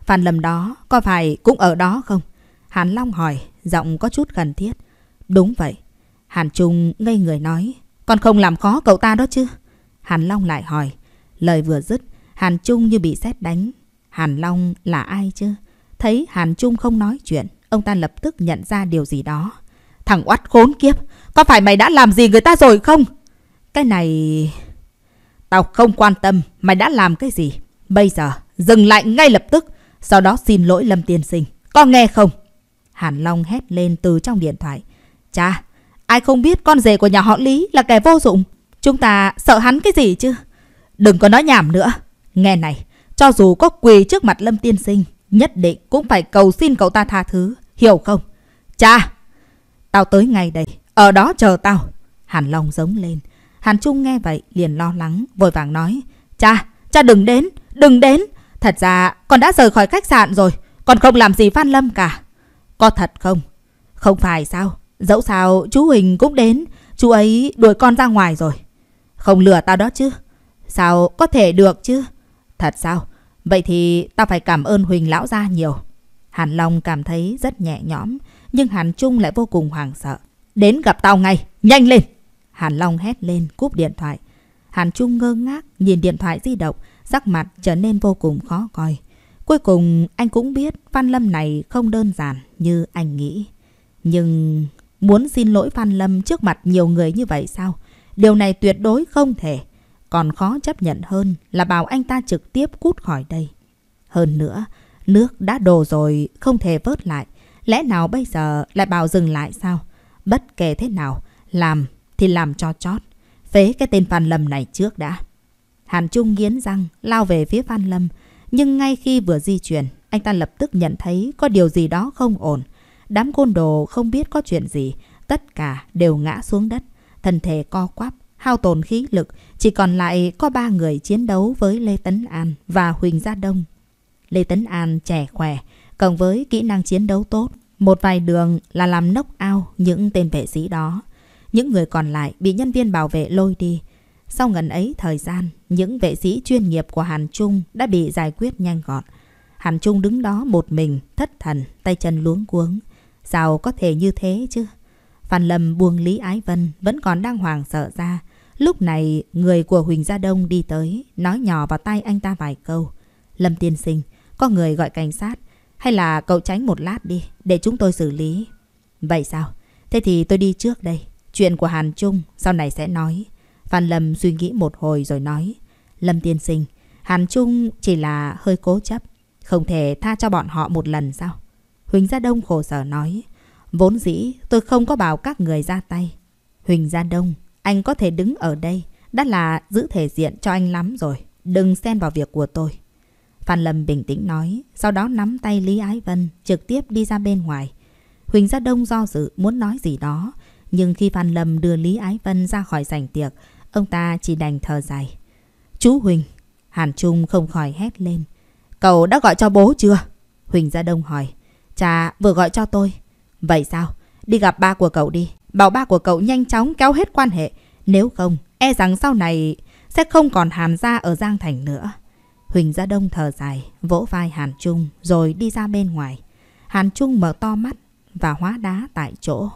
Phan Lâm đó, có phải cũng ở đó không? Hàn Long hỏi, giọng có chút gần thiết. Đúng vậy. Hàn Trung ngây người nói, con không làm khó cậu ta đó chứ? Hàn Long lại hỏi. Lời vừa dứt, Hàn Trung như bị xét đánh. Hàn Long là ai chứ? Thấy Hàn Trung không nói chuyện, ông ta lập tức nhận ra điều gì đó. Thằng oắt khốn kiếp, có phải mày đã làm gì người ta rồi không? Cái này... Tao không quan tâm mày đã làm cái gì. Bây giờ, dừng lại ngay lập tức. Sau đó xin lỗi Lâm Tiên Sinh. Có nghe không? Hàn Long hét lên từ trong điện thoại. Cha, ai không biết con rể của nhà họ Lý là kẻ vô dụng. Chúng ta sợ hắn cái gì chứ? Đừng có nói nhảm nữa. Nghe này, cho dù có quỳ trước mặt Lâm Tiên Sinh, nhất định cũng phải cầu xin cậu ta tha thứ, hiểu không? Cha! Tao tới ngay đây, ở đó chờ tao. Hàn Long giống lên. Hàn Trung nghe vậy liền lo lắng, vội vàng nói. Cha! Cha đừng đến! Đừng đến! Thật ra con đã rời khỏi khách sạn rồi, con không làm gì Phan Lâm cả. Có thật không? Không phải sao? Dẫu sao chú Huỳnh cũng đến, chú ấy đuổi con ra ngoài rồi. Không lừa tao đó chứ? Sao có thể được chứ? Thật sao? Vậy thì ta phải cảm ơn Huỳnh lão gia nhiều. Hàn Long cảm thấy rất nhẹ nhõm, nhưng Hàn Trung lại vô cùng hoảng sợ. Đến gặp tao ngay, nhanh lên! Hàn Long hét lên, cúp điện thoại. Hàn Trung ngơ ngác, nhìn điện thoại di động, sắc mặt trở nên vô cùng khó coi. Cuối cùng anh cũng biết Phan Lâm này không đơn giản như anh nghĩ. Nhưng muốn xin lỗi Phan Lâm trước mặt nhiều người như vậy sao? Điều này tuyệt đối không thể. Còn khó chấp nhận hơn là bảo anh ta trực tiếp cút khỏi đây. Hơn nữa, nước đã đổ rồi, không thể vớt lại. Lẽ nào bây giờ lại bảo dừng lại sao? Bất kể thế nào, làm thì làm cho chót. Phế cái tên Phan Lâm này trước đã. Hàn Trung nghiến răng, lao về phía Phan Lâm. Nhưng ngay khi vừa di chuyển, anh ta lập tức nhận thấy có điều gì đó không ổn. Đám côn đồ không biết có chuyện gì, tất cả đều ngã xuống đất, thân thể co quắp, hao tổn khí lực, chỉ còn lại có ba người chiến đấu với Lê Tấn An và Huỳnh Gia Đông. Lê Tấn An trẻ khỏe, cộng với kỹ năng chiến đấu tốt, một vài đường là làm nốc ao những tên vệ sĩ đó. Những người còn lại bị nhân viên bảo vệ lôi đi. Sau ngần ấy thời gian, những vệ sĩ chuyên nghiệp của Hàn Trung đã bị giải quyết nhanh gọn. Hàn Trung đứng đó một mình, thất thần, tay chân luống cuống. Sao có thể như thế chứ? Phan Lâm buông Lý Ái Vân vẫn còn đang hoàng sợ ra. Lúc này người của Huỳnh Gia Đông đi tới, nói nhỏ vào tay anh ta vài câu. Lâm tiên sinh, có người gọi cảnh sát, hay là cậu tránh một lát đi, để chúng tôi xử lý. Vậy sao? Thế thì tôi đi trước đây. Chuyện của Hàn Trung sau này sẽ nói. Phan Lâm suy nghĩ một hồi rồi nói. Lâm tiên sinh, Hàn Trung chỉ là hơi cố chấp. Không thể tha cho bọn họ một lần sao? Huỳnh Gia Đông khổ sở nói. Vốn dĩ tôi không có bảo các người ra tay. Huỳnh Gia Đông anh có thể đứng ở đây, đã là giữ thể diện cho anh lắm rồi. Đừng xen vào việc của tôi. Phan Lâm bình tĩnh nói, sau đó nắm tay Lý Ái Vân trực tiếp đi ra bên ngoài. Huỳnh Gia Đông do dự muốn nói gì đó, nhưng khi Phan Lâm đưa Lý Ái Vân ra khỏi sảnh tiệc, ông ta chỉ đành thở dài. Chú Huỳnh, Hàn Trung không khỏi hét lên. Cậu đã gọi cho bố chưa? Huỳnh Gia Đông hỏi. Cha vừa gọi cho tôi. Vậy sao? Đi gặp ba của cậu đi. Bảo ba của cậu nhanh chóng kéo hết quan hệ. Nếu không, e rằng sau này sẽ không còn Hàn gia ở Giang Thành nữa. Huỳnh Gia Đông thở dài, vỗ vai Hàn Trung rồi đi ra bên ngoài. Hàn Trung mở to mắt và hóa đá tại chỗ.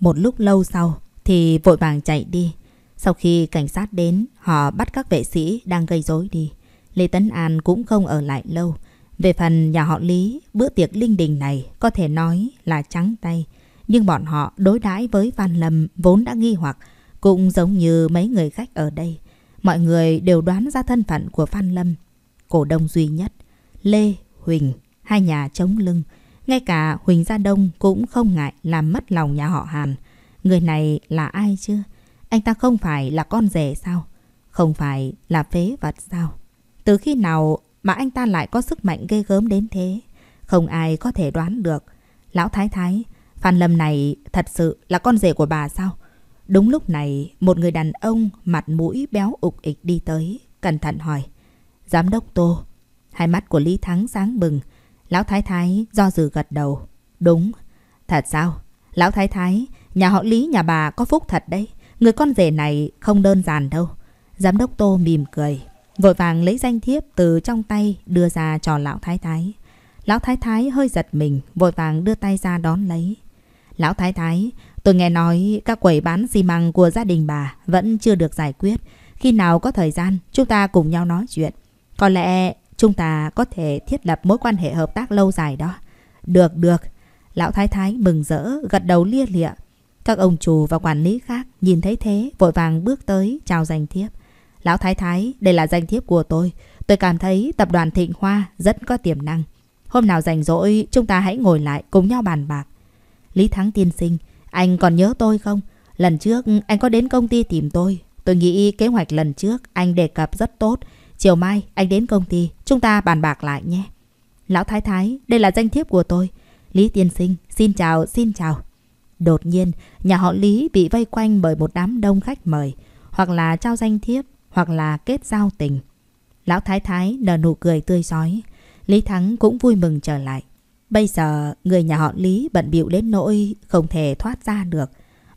Một lúc lâu sau thì vội vàng chạy đi. Sau khi cảnh sát đến, họ bắt các vệ sĩ đang gây rối đi. Lê Tấn An cũng không ở lại lâu. Về phần nhà họ Lý, bữa tiệc linh đình này có thể nói là trắng tay nhưng bọn họ đối đãi với Phan Lâm vốn đã nghi hoặc, cũng giống như mấy người khách ở đây. Mọi người đều đoán ra thân phận của Phan Lâm, cổ đông duy nhất, Lê, Huỳnh, hai nhà chống lưng. Ngay cả Huỳnh Gia Đông cũng không ngại làm mất lòng nhà họ Hàn. Người này là ai chứ? Anh ta không phải là con rể sao? Không phải là phế vật sao? Từ khi nào mà anh ta lại có sức mạnh ghê gớm đến thế? Không ai có thể đoán được. Lão Thái Thái Phan Lâm này thật sự là con rể của bà sao? Đúng lúc này, một người đàn ông mặt mũi béo ục ịch đi tới, cẩn thận hỏi. Giám đốc Tô, hai mắt của Lý Thắng sáng bừng. Lão Thái Thái do dự gật đầu. Đúng, thật sao? Lão Thái Thái, nhà họ Lý nhà bà có phúc thật đấy. Người con rể này không đơn giản đâu. Giám đốc Tô mỉm cười, vội vàng lấy danh thiếp từ trong tay đưa ra cho Lão Thái Thái. Lão Thái Thái hơi giật mình, vội vàng đưa tay ra đón lấy. Lão Thái Thái, tôi nghe nói các quầy bán xi măng của gia đình bà vẫn chưa được giải quyết. Khi nào có thời gian, chúng ta cùng nhau nói chuyện. Có lẽ chúng ta có thể thiết lập mối quan hệ hợp tác lâu dài đó. Được, được. Lão Thái Thái mừng rỡ, gật đầu lia lịa. Các ông chủ và quản lý khác nhìn thấy thế, vội vàng bước tới, chào danh thiếp. Lão Thái Thái, đây là danh thiếp của tôi. Tôi cảm thấy tập đoàn Thịnh Hoa rất có tiềm năng. Hôm nào rảnh rỗi, chúng ta hãy ngồi lại cùng nhau bàn bạc. Lý Thắng tiên sinh, anh còn nhớ tôi không? Lần trước anh có đến công ty tìm tôi. Tôi nghĩ kế hoạch lần trước anh đề cập rất tốt. Chiều mai anh đến công ty, chúng ta bàn bạc lại nhé. Lão Thái Thái, đây là danh thiếp của tôi. Lý tiên sinh, xin chào, xin chào. Đột nhiên, nhà họ Lý bị vây quanh bởi một đám đông khách mời, hoặc là trao danh thiếp, hoặc là kết giao tình. Lão Thái Thái nở nụ cười tươi rói. Lý Thắng cũng vui mừng trở lại. Bây giờ người nhà họ Lý bận bịu đến nỗi không thể thoát ra được.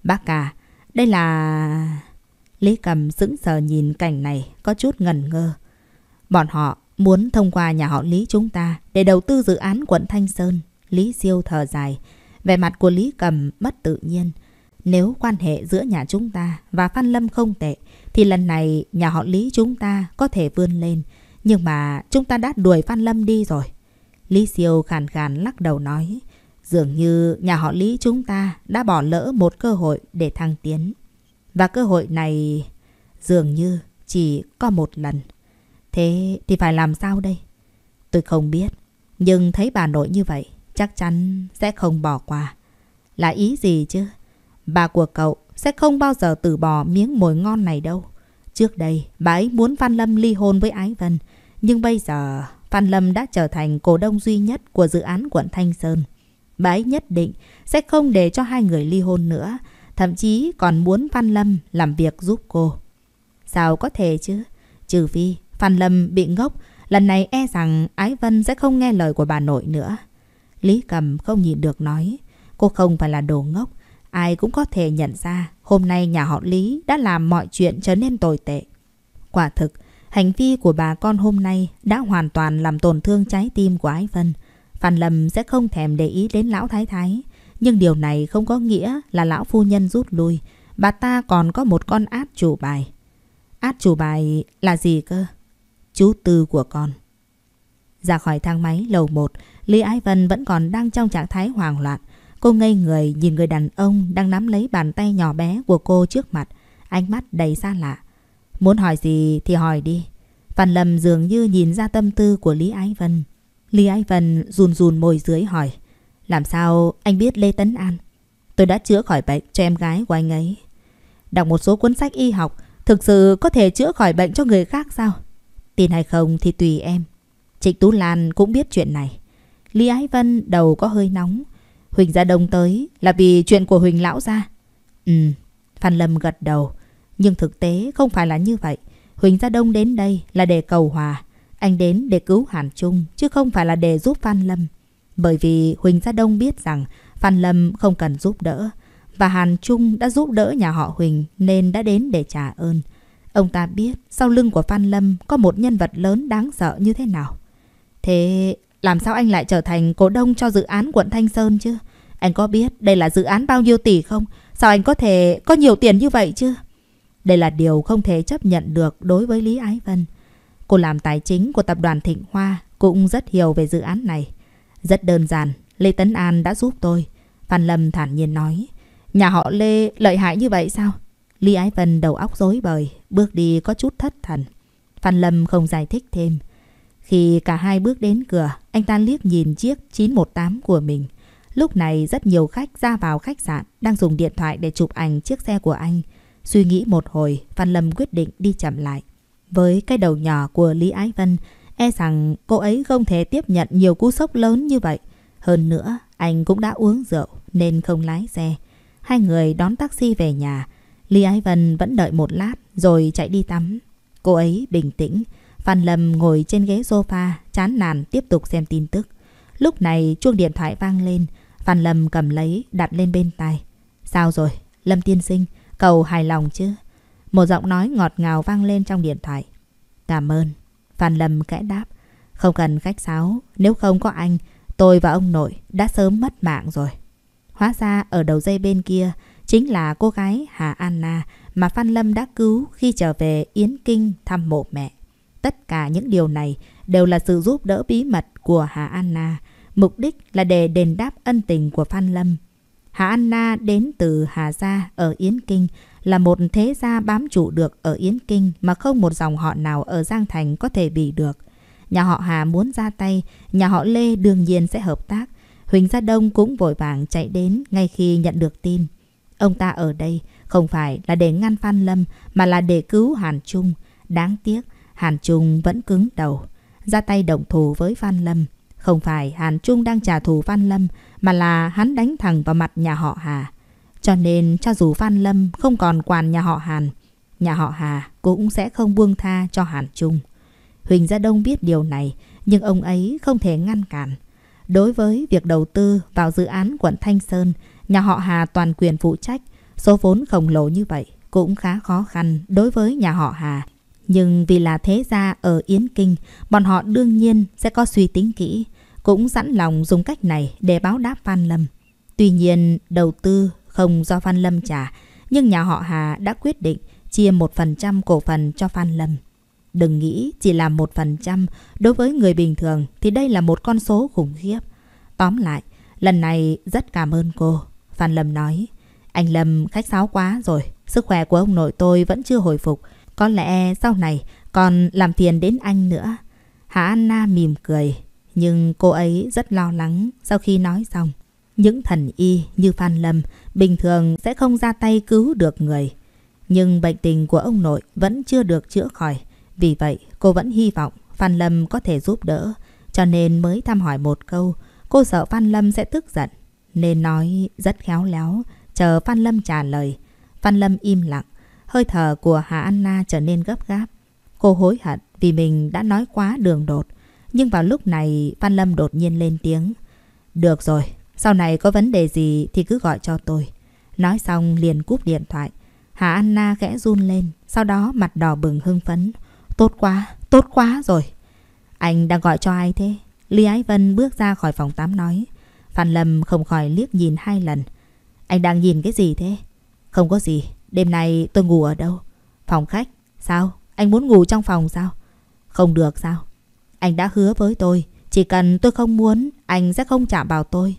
Bác cả, à, đây là... Lý cầm sững sờ nhìn cảnh này có chút ngần ngơ. Bọn họ muốn thông qua nhà họ Lý chúng ta để đầu tư dự án quận Thanh Sơn. Lý siêu thở dài. Vẻ mặt của Lý cầm mất tự nhiên. Nếu quan hệ giữa nhà chúng ta và Phan Lâm không tệ thì lần này nhà họ Lý chúng ta có thể vươn lên. Nhưng mà chúng ta đã đuổi Phan Lâm đi rồi. Lý Siêu khàn khàn lắc đầu nói. Dường như nhà họ Lý chúng ta đã bỏ lỡ một cơ hội để thăng tiến. Và cơ hội này dường như chỉ có một lần. Thế thì phải làm sao đây? Tôi không biết. Nhưng thấy bà nội như vậy chắc chắn sẽ không bỏ qua. Là ý gì chứ? Bà của cậu sẽ không bao giờ từ bỏ miếng mồi ngon này đâu. Trước đây, bà ấy muốn Văn Lâm ly hôn với Ái Vân. Nhưng bây giờ Phan Lâm đã trở thành cổ đông duy nhất của dự án quận Thanh Sơn. Bà ấy nhất định sẽ không để cho hai người ly hôn nữa, thậm chí còn muốn Phan Lâm làm việc giúp cô. Sao có thể chứ? Trừ phi Phan Lâm bị ngốc, lần này e rằng Ái Vân sẽ không nghe lời của bà nội nữa. Lý Cầm không nhìn được nói, cô không phải là đồ ngốc, ai cũng có thể nhận ra hôm nay nhà họ Lý đã làm mọi chuyện trở nên tồi tệ. Quả thực, Hành vi của bà con hôm nay đã hoàn toàn làm tổn thương trái tim của Ái Vân. Phan Lâm sẽ không thèm để ý đến lão thái thái. Nhưng điều này không có nghĩa là lão phu nhân rút lui. Bà ta còn có một con át chủ bài. Át chủ bài là gì cơ? Chú tư của con. Ra khỏi thang máy lầu 1, Lý Ái Vân vẫn còn đang trong trạng thái hoảng loạn. Cô ngây người nhìn người đàn ông đang nắm lấy bàn tay nhỏ bé của cô trước mặt, ánh mắt đầy xa lạ. Muốn hỏi gì thì hỏi đi. Phan Lâm dường như nhìn ra tâm tư của Lý Ái Vân. Lý Ái Vân run run môi dưới hỏi. Làm sao anh biết Lê Tấn An? Tôi đã chữa khỏi bệnh cho em gái của anh ấy. Đọc một số cuốn sách y học thực sự có thể chữa khỏi bệnh cho người khác sao? Tin hay không thì tùy em. Trịnh Tú Lan cũng biết chuyện này. Lý Ái Vân đầu có hơi nóng. Huỳnh Gia Đông tới là vì chuyện của Huỳnh Lão Gia. Ừ, Phan Lâm gật đầu. Nhưng thực tế không phải là như vậy. Huỳnh Gia Đông đến đây là để cầu hòa. Anh đến để cứu Hàn Trung, chứ không phải là để giúp Phan Lâm. Bởi vì Huỳnh Gia Đông biết rằng Phan Lâm không cần giúp đỡ. Và Hàn Trung đã giúp đỡ nhà họ Huỳnh nên đã đến để trả ơn. Ông ta biết sau lưng của Phan Lâm có một nhân vật lớn đáng sợ như thế nào. Thế làm sao anh lại trở thành cổ đông cho dự án quận Thanh Sơn chứ? Anh có biết đây là dự án bao nhiêu tỷ không? Sao anh có thể có nhiều tiền như vậy chứ? Đây là điều không thể chấp nhận được đối với Lý Ái Vân. Cô làm tài chính của tập đoàn Thịnh Hoa cũng rất hiểu về dự án này. Rất đơn giản, Lê Tấn An đã giúp tôi. Phan Lâm thản nhiên nói. Nhà họ Lê lợi hại như vậy sao? Lý Ái Vân đầu óc rối bời, bước đi có chút thất thần. Phan Lâm không giải thích thêm. Khi cả hai bước đến cửa, anh ta liếc nhìn chiếc 918 của mình. Lúc này rất nhiều khách ra vào khách sạn đang dùng điện thoại để chụp ảnh chiếc xe của anh. Suy nghĩ một hồi, Phan Lâm quyết định đi chậm lại. Với cái đầu nhỏ của Lý Ái Vân, e rằng cô ấy không thể tiếp nhận nhiều cú sốc lớn như vậy. Hơn nữa, anh cũng đã uống rượu nên không lái xe. Hai người đón taxi về nhà. Lý Ái Vân vẫn đợi một lát rồi chạy đi tắm. Cô ấy bình tĩnh. Phan Lâm ngồi trên ghế sofa, chán nản tiếp tục xem tin tức. Lúc này chuông điện thoại vang lên. Phan Lâm cầm lấy đặt lên bên tai. Sao rồi? Lâm tiên sinh. Cậu hài lòng chứ? Một giọng nói ngọt ngào vang lên trong điện thoại. Cảm ơn. Phan Lâm kẽ đáp. Không cần khách sáo. Nếu không có anh, tôi và ông nội đã sớm mất mạng rồi. Hóa ra ở đầu dây bên kia chính là cô gái Hà Anna mà Phan Lâm đã cứu khi trở về Yến Kinh thăm mộ mẹ. Tất cả những điều này đều là sự giúp đỡ bí mật của Hà Anna. Mục đích là để đền đáp ân tình của Phan Lâm Hà Anna đến từ Hà Gia ở Yến Kinh là một thế gia bám trụ được ở Yến Kinh mà không một dòng họ nào ở Giang Thành có thể bị được. Nhà họ Hà muốn ra tay, nhà họ Lê đương nhiên sẽ hợp tác. Huỳnh Gia Đông cũng vội vàng chạy đến ngay khi nhận được tin. Ông ta ở đây không phải là để ngăn Phan Lâm mà là để cứu Hàn Trung. Đáng tiếc, Hàn Trung vẫn cứng đầu. Ra tay động thủ với Phan Lâm. Không phải Hàn Trung đang trả thù Phan Lâm mà là hắn đánh thẳng vào mặt nhà họ Hà. Cho nên cho dù Phan Lâm không còn quản nhà họ Hàn, nhà họ Hà cũng sẽ không buông tha cho Hàn Trung. Huỳnh Gia Đông biết điều này, nhưng ông ấy không thể ngăn cản. Đối với việc đầu tư vào dự án quận Thanh Sơn, nhà họ Hà toàn quyền phụ trách, số vốn khổng lồ như vậy cũng khá khó khăn đối với nhà họ Hà. Nhưng vì là thế gia ở Yến Kinh, bọn họ đương nhiên sẽ có suy tính kỹ cũng sẵn lòng dùng cách này để báo đáp Phan Lâm. Tuy nhiên, đầu tư không do Phan Lâm trả, nhưng nhà họ Hà đã quyết định chia 1% cổ phần cho Phan Lâm. Đừng nghĩ chỉ là 1%, đối với người bình thường thì đây là một con số khủng khiếp. Tóm lại, lần này rất cảm ơn cô, Phan Lâm nói. Anh Lâm khách sáo quá rồi, sức khỏe của ông nội tôi vẫn chưa hồi phục. Có lẽ sau này còn làm phiền đến anh nữa. Hà Anna mỉm cười, nhưng cô ấy rất lo lắng sau khi nói xong. Những thần y như Phan Lâm bình thường sẽ không ra tay cứu được người. Nhưng bệnh tình của ông nội vẫn chưa được chữa khỏi. Vì vậy cô vẫn hy vọng Phan Lâm có thể giúp đỡ. Cho nên mới thăm hỏi một câu. Cô sợ Phan Lâm sẽ tức giận. Nên nói rất khéo léo. Chờ Phan Lâm trả lời. Phan Lâm im lặng. Hơi thở của Hà Anna trở nên gấp gáp. Cô hối hận vì mình đã nói quá đường đột. Nhưng vào lúc này phan Lâm đột nhiên lên tiếng. Được rồi, sau này có vấn đề gì thì cứ gọi cho tôi. Nói xong liền cúp điện thoại. Hà Anna khẽ run lên, sau đó mặt đỏ bừng hưng phấn. Tốt quá, tốt quá rồi. Anh đang gọi cho ai thế? Lý Ái Vân bước ra khỏi phòng tắm nói. Phan Lâm không khỏi liếc nhìn hai lần. Anh đang nhìn cái gì thế? Không có gì, đêm nay tôi ngủ ở đâu? Phòng khách. Sao? Anh muốn ngủ trong phòng sao? Không được sao? Anh đã hứa với tôi, chỉ cần tôi không muốn, anh sẽ không chạm vào tôi.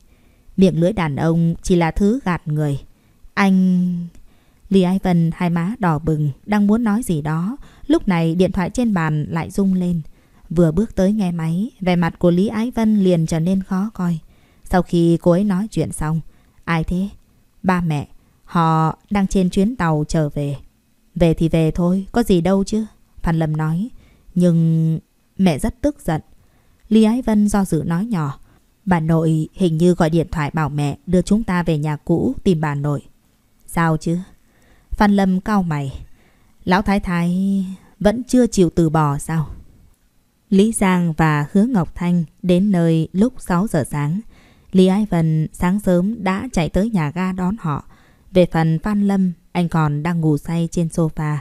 Miệng lưỡi đàn ông chỉ là thứ gạt người. Anh... Lý Ái Vân hai má đỏ bừng, đang muốn nói gì đó. Lúc này điện thoại trên bàn lại rung lên. Vừa bước tới nghe máy, vẻ mặt của Lý Ái Vân liền trở nên khó coi. Sau khi cô ấy nói chuyện xong, ai thế? Ba mẹ, họ đang trên chuyến tàu trở về. Về thì về thôi, có gì đâu chứ? Phan Lâm nói, nhưng Mẹ rất tức giận. Lý Ái Vân do dự nói nhỏ. Bà nội hình như gọi điện thoại bảo mẹ đưa chúng ta về nhà cũ tìm bà nội. Sao chứ? Phan Lâm cau mày. Lão Thái Thái vẫn chưa chịu từ bỏ sao? Lý Giang và Hứa Ngọc Thanh đến nơi lúc 6 giờ sáng. Lý Ái Vân sáng sớm đã chạy tới nhà ga đón họ. Về phần Phan Lâm, anh còn đang ngủ say trên sofa.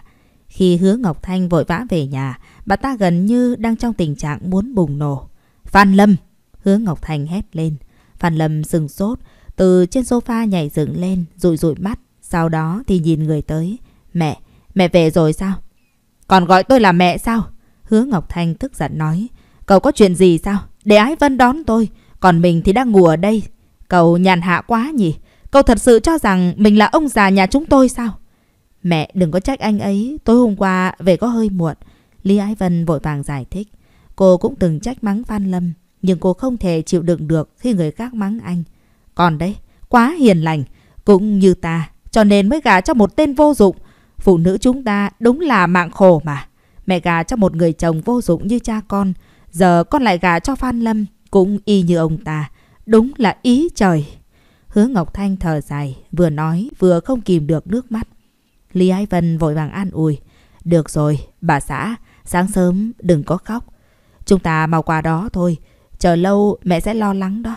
Khi hứa Ngọc Thanh vội vã về nhà, bà ta gần như đang trong tình trạng muốn bùng nổ. Phan Lâm! Hứa Ngọc Thanh hét lên. Phan Lâm sừng sốt, từ trên sofa nhảy dựng lên, rụi rụi mắt. Sau đó thì nhìn người tới. Mẹ, mẹ về rồi sao? Còn gọi tôi là mẹ sao? Hứa Ngọc Thanh tức giận nói. Cậu có chuyện gì sao? Để Ái Vân đón tôi. Còn mình thì đang ngủ ở đây. Cậu nhàn hạ quá nhỉ? Cậu thật sự cho rằng mình là ông già nhà chúng tôi sao? Mẹ đừng có trách anh ấy, tối hôm qua về có hơi muộn. Lý Ái Vân vội vàng giải thích. Cô cũng từng trách mắng Phan Lâm, nhưng cô không thể chịu đựng được khi người khác mắng anh. Còn đấy, quá hiền lành, cũng như ta, cho nên mới gả cho một tên vô dụng. Phụ nữ chúng ta đúng là mạng khổ mà. Mẹ gả cho một người chồng vô dụng như cha con, giờ con lại gả cho Phan Lâm, cũng y như ông ta. Đúng là ý trời. Hứa Ngọc Thanh thở dài, vừa nói vừa không kìm được nước mắt. Lý Ái Vân vội vàng an ủi. Được rồi, bà xã, sáng sớm đừng có khóc. Chúng ta mau qua đó thôi, chờ lâu mẹ sẽ lo lắng đó.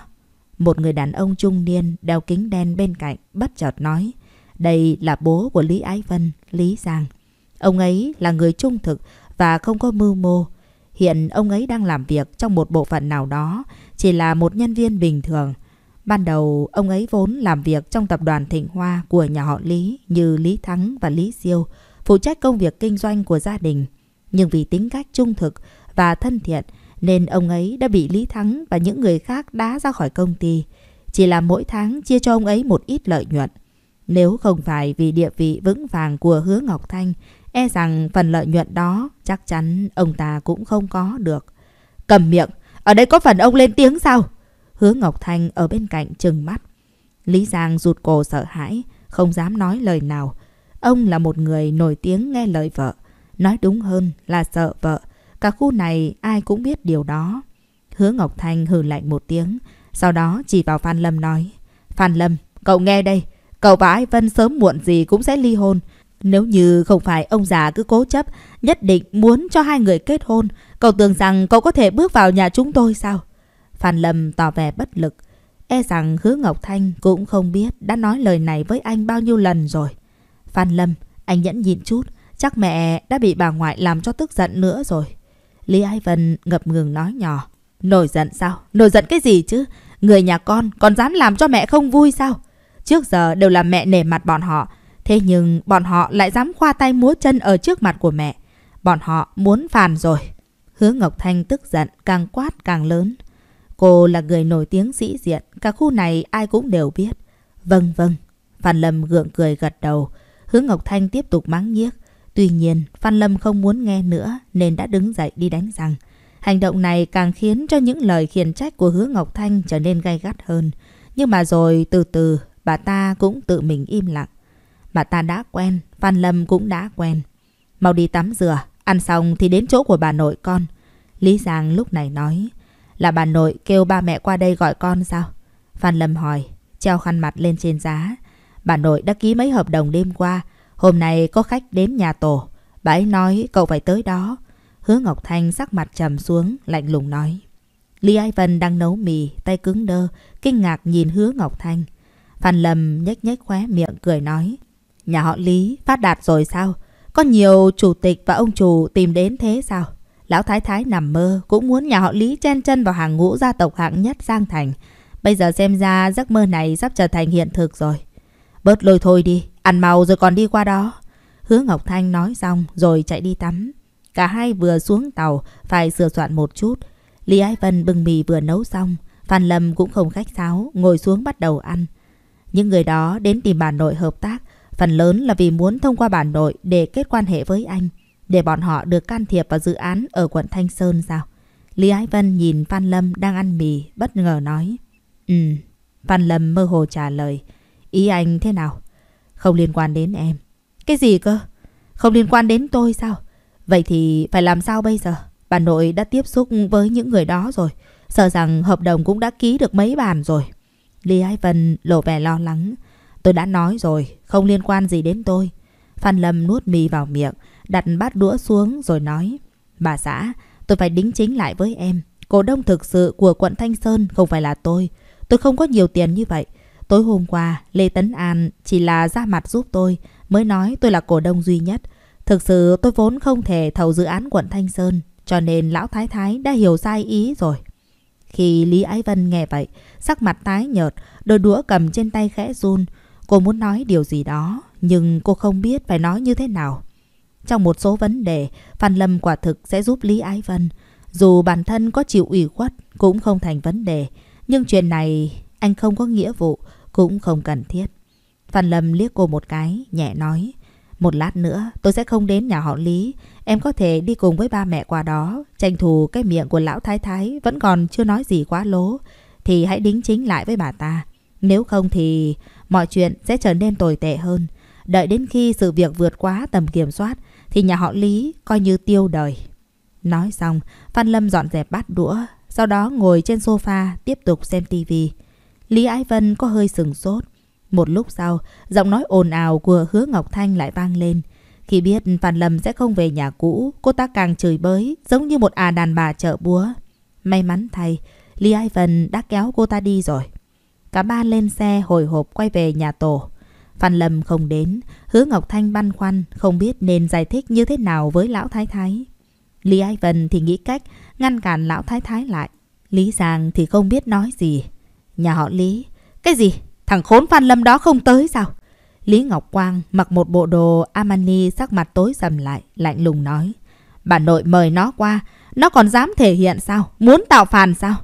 Một người đàn ông trung niên đeo kính đen bên cạnh bất chợt nói. Đây là bố của Lý Ái Vân, Lý Giang. Ông ấy là người trung thực và không có mưu mô. Hiện ông ấy đang làm việc trong một bộ phận nào đó, chỉ là một nhân viên bình thường. Ban đầu, ông ấy vốn làm việc trong tập đoàn Thịnh Hoa của nhà họ Lý như Lý Thắng và Lý Siêu, phụ trách công việc kinh doanh của gia đình. Nhưng vì tính cách trung thực và thân thiện nên ông ấy đã bị Lý Thắng và những người khác đá ra khỏi công ty. Chỉ là mỗi tháng chia cho ông ấy một ít lợi nhuận. Nếu không phải vì địa vị vững vàng của Hứa Ngọc Thanh, e rằng phần lợi nhuận đó chắc chắn ông ta cũng không có được. Cầm miệng, ở đây có phần ông lên tiếng sao? Hứa Ngọc Thanh ở bên cạnh trừng mắt. Lý Giang rụt cổ sợ hãi, không dám nói lời nào. Ông là một người nổi tiếng nghe lời vợ. Nói đúng hơn là sợ vợ. Cả khu này ai cũng biết điều đó. Hứa Ngọc Thanh hừ lạnh một tiếng, sau đó chỉ vào Phan Lâm nói. Phan Lâm, cậu nghe đây, cậu và Ai Vân sớm muộn gì cũng sẽ ly hôn. Nếu như không phải ông già cứ cố chấp, nhất định muốn cho hai người kết hôn, cậu tưởng rằng cậu có thể bước vào nhà chúng tôi sao? Phan Lâm tỏ vẻ bất lực. E rằng Hứa Ngọc Thanh cũng không biết đã nói lời này với anh bao nhiêu lần rồi. Phan Lâm, anh nhẫn nhịn chút, chắc mẹ đã bị bà ngoại làm cho tức giận nữa rồi. Lý Ái Vân ngập ngừng nói nhỏ. Nổi giận sao? Nổi giận cái gì chứ? Người nhà con còn dám làm cho mẹ không vui sao? Trước giờ đều là mẹ nể mặt bọn họ. Thế nhưng bọn họ lại dám khoa tay múa chân ở trước mặt của mẹ. Bọn họ muốn phàn rồi. Hứa Ngọc Thanh tức giận càng quát càng lớn. Cô là người nổi tiếng sĩ diện, cả khu này ai cũng đều biết. Vâng vâng, Phan Lâm gượng cười gật đầu. Hướng Ngọc Thanh tiếp tục mắng nhiếc. Tuy nhiên, Phan Lâm không muốn nghe nữa nên đã đứng dậy đi đánh răng Hành động này càng khiến cho những lời khiển trách của Hứa Ngọc Thanh trở nên gay gắt hơn. Nhưng mà rồi từ từ bà ta cũng tự mình im lặng. Bà ta đã quen, Phan Lâm cũng đã quen. Mau đi tắm rửa, ăn xong thì đến chỗ của bà nội con. Lý Giang lúc này nói, là bà nội kêu ba mẹ qua đây gọi con sao? Phan Lâm hỏi, treo khăn mặt lên trên giá. Bà nội đã ký mấy hợp đồng đêm qua, hôm nay có khách đến nhà tổ. Bà ấy nói cậu phải tới đó. Hứa Ngọc Thanh sắc mặt trầm xuống, lạnh lùng nói. Lý Ai Vân đang nấu mì, tay cứng đơ, kinh ngạc nhìn hứa Ngọc Thanh. Phan Lâm nhếch nhếch khóe miệng cười nói. Nhà họ Lý phát đạt rồi sao? Có nhiều chủ tịch và ông chủ tìm đến thế sao? Lão Thái Thái nằm mơ, cũng muốn nhà họ Lý chen chân vào hàng ngũ gia tộc hạng nhất Giang Thành. Bây giờ xem ra giấc mơ này sắp trở thành hiện thực rồi. Bớt lôi thôi đi, ăn màu rồi còn đi qua đó. Hứa Ngọc Thanh nói xong rồi chạy đi tắm. Cả hai vừa xuống tàu, phải sửa soạn một chút. Lý Ái Vân bưng mì vừa nấu xong, Phan Lâm cũng không khách sáo, ngồi xuống bắt đầu ăn. Những người đó đến tìm bà nội hợp tác, phần lớn là vì muốn thông qua bà nội để kết quan hệ với anh để bọn họ được can thiệp vào dự án ở quận Thanh Sơn sao? Lý Ái Vân nhìn Phan Lâm đang ăn mì, bất ngờ nói. Ừ, Phan Lâm mơ hồ trả lời. Ý anh thế nào? Không liên quan đến em. Cái gì cơ? Không liên quan đến tôi sao? Vậy thì phải làm sao bây giờ? Bà nội đã tiếp xúc với những người đó rồi. Sợ rằng hợp đồng cũng đã ký được mấy bàn rồi. Lý Ái Vân lộ vẻ lo lắng. Tôi đã nói rồi, không liên quan gì đến tôi. Phan Lâm nuốt mì vào miệng, đặt bát đũa xuống rồi nói. Bà xã, tôi phải đính chính lại với em. Cổ đông thực sự của quận Thanh Sơn không phải là tôi. Tôi không có nhiều tiền như vậy. Tối hôm qua, Lê Tấn An chỉ là ra mặt giúp tôi, mới nói tôi là cổ đông duy nhất. Thực sự tôi vốn không thể thầu dự án quận Thanh Sơn, cho nên lão Thái Thái đã hiểu sai ý rồi. Khi Lý Ái Vân nghe vậy, sắc mặt tái nhợt, đôi đũa cầm trên tay khẽ run. Cô muốn nói điều gì đó, nhưng cô không biết phải nói như thế nào. Trong một số vấn đề, Phan Lâm quả thực sẽ giúp Lý Ái Vân. Dù bản thân có chịu ủy khuất cũng không thành vấn đề. Nhưng chuyện này anh không có nghĩa vụ, cũng không cần thiết. Phan Lâm liếc cô một cái, nhẹ nói. Một lát nữa tôi sẽ không đến nhà họ Lý. Em có thể đi cùng với ba mẹ qua đó. Tranh thủ cái miệng của lão thái thái vẫn còn chưa nói gì quá lố. Thì hãy đính chính lại với bà ta. Nếu không thì mọi chuyện sẽ trở nên tồi tệ hơn. Đợi đến khi sự việc vượt quá tầm kiểm soát thì nhà họ Lý coi như tiêu đời. Nói xong, Phan Lâm dọn dẹp bát đũa, sau đó ngồi trên sofa tiếp tục xem tivi. Lý Ái Vân có hơi sừng sốt. Một lúc sau, giọng nói ồn ào của Hứa Ngọc Thanh lại vang lên. Khi biết Phan Lâm sẽ không về nhà cũ, cô ta càng chửi bới, giống như một à đàn bà chợ búa. May mắn thay, Lý Ái Vân đã kéo cô ta đi rồi. Cả ba lên xe hồi hộp quay về nhà tổ. Phan Lâm không đến, Hứa Ngọc Thanh băn khoăn, không biết nên giải thích như thế nào với Lão Thái Thái. Lý Ái Vân thì nghĩ cách ngăn cản Lão Thái Thái lại. Lý Giang thì không biết nói gì. Nhà họ Lý, cái gì? Thằng khốn Phan Lâm đó không tới sao? Lý Ngọc Quang mặc một bộ đồ Armani sắc mặt tối sầm lại, lạnh lùng nói. Bà nội mời nó qua, nó còn dám thể hiện sao? Muốn tạo phản sao?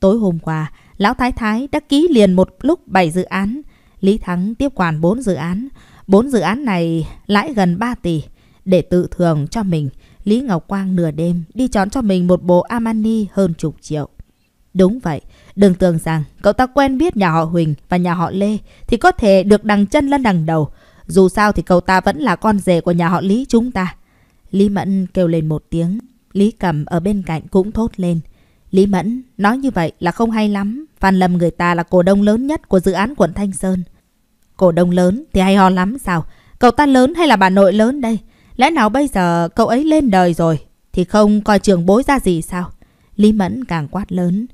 Tối hôm qua, Lão Thái Thái đã ký liền một lúc bảy dự án. Lý Thắng tiếp quản 4 dự án. 4 dự án này lãi gần 3 tỷ. Để tự thưởng cho mình, Lý Ngọc Quang nửa đêm đi chọn cho mình một bộ amani hơn chục triệu. Đúng vậy, đừng tưởng rằng cậu ta quen biết nhà họ Huỳnh và nhà họ Lê thì có thể được đằng chân lên đằng đầu. Dù sao thì cậu ta vẫn là con rể của nhà họ Lý chúng ta. Lý Mẫn kêu lên một tiếng. Lý Cầm ở bên cạnh cũng thốt lên. Lý Mẫn nói như vậy là không hay lắm. Phan Lâm người ta là cổ đông lớn nhất của dự án quận Thanh Sơn. Cổ đông lớn thì hay ho lắm sao? Cậu ta lớn hay là bà nội lớn đây? Lẽ nào bây giờ cậu ấy lên đời rồi thì không coi trường bối ra gì sao? Lý Mẫn càng quát lớn.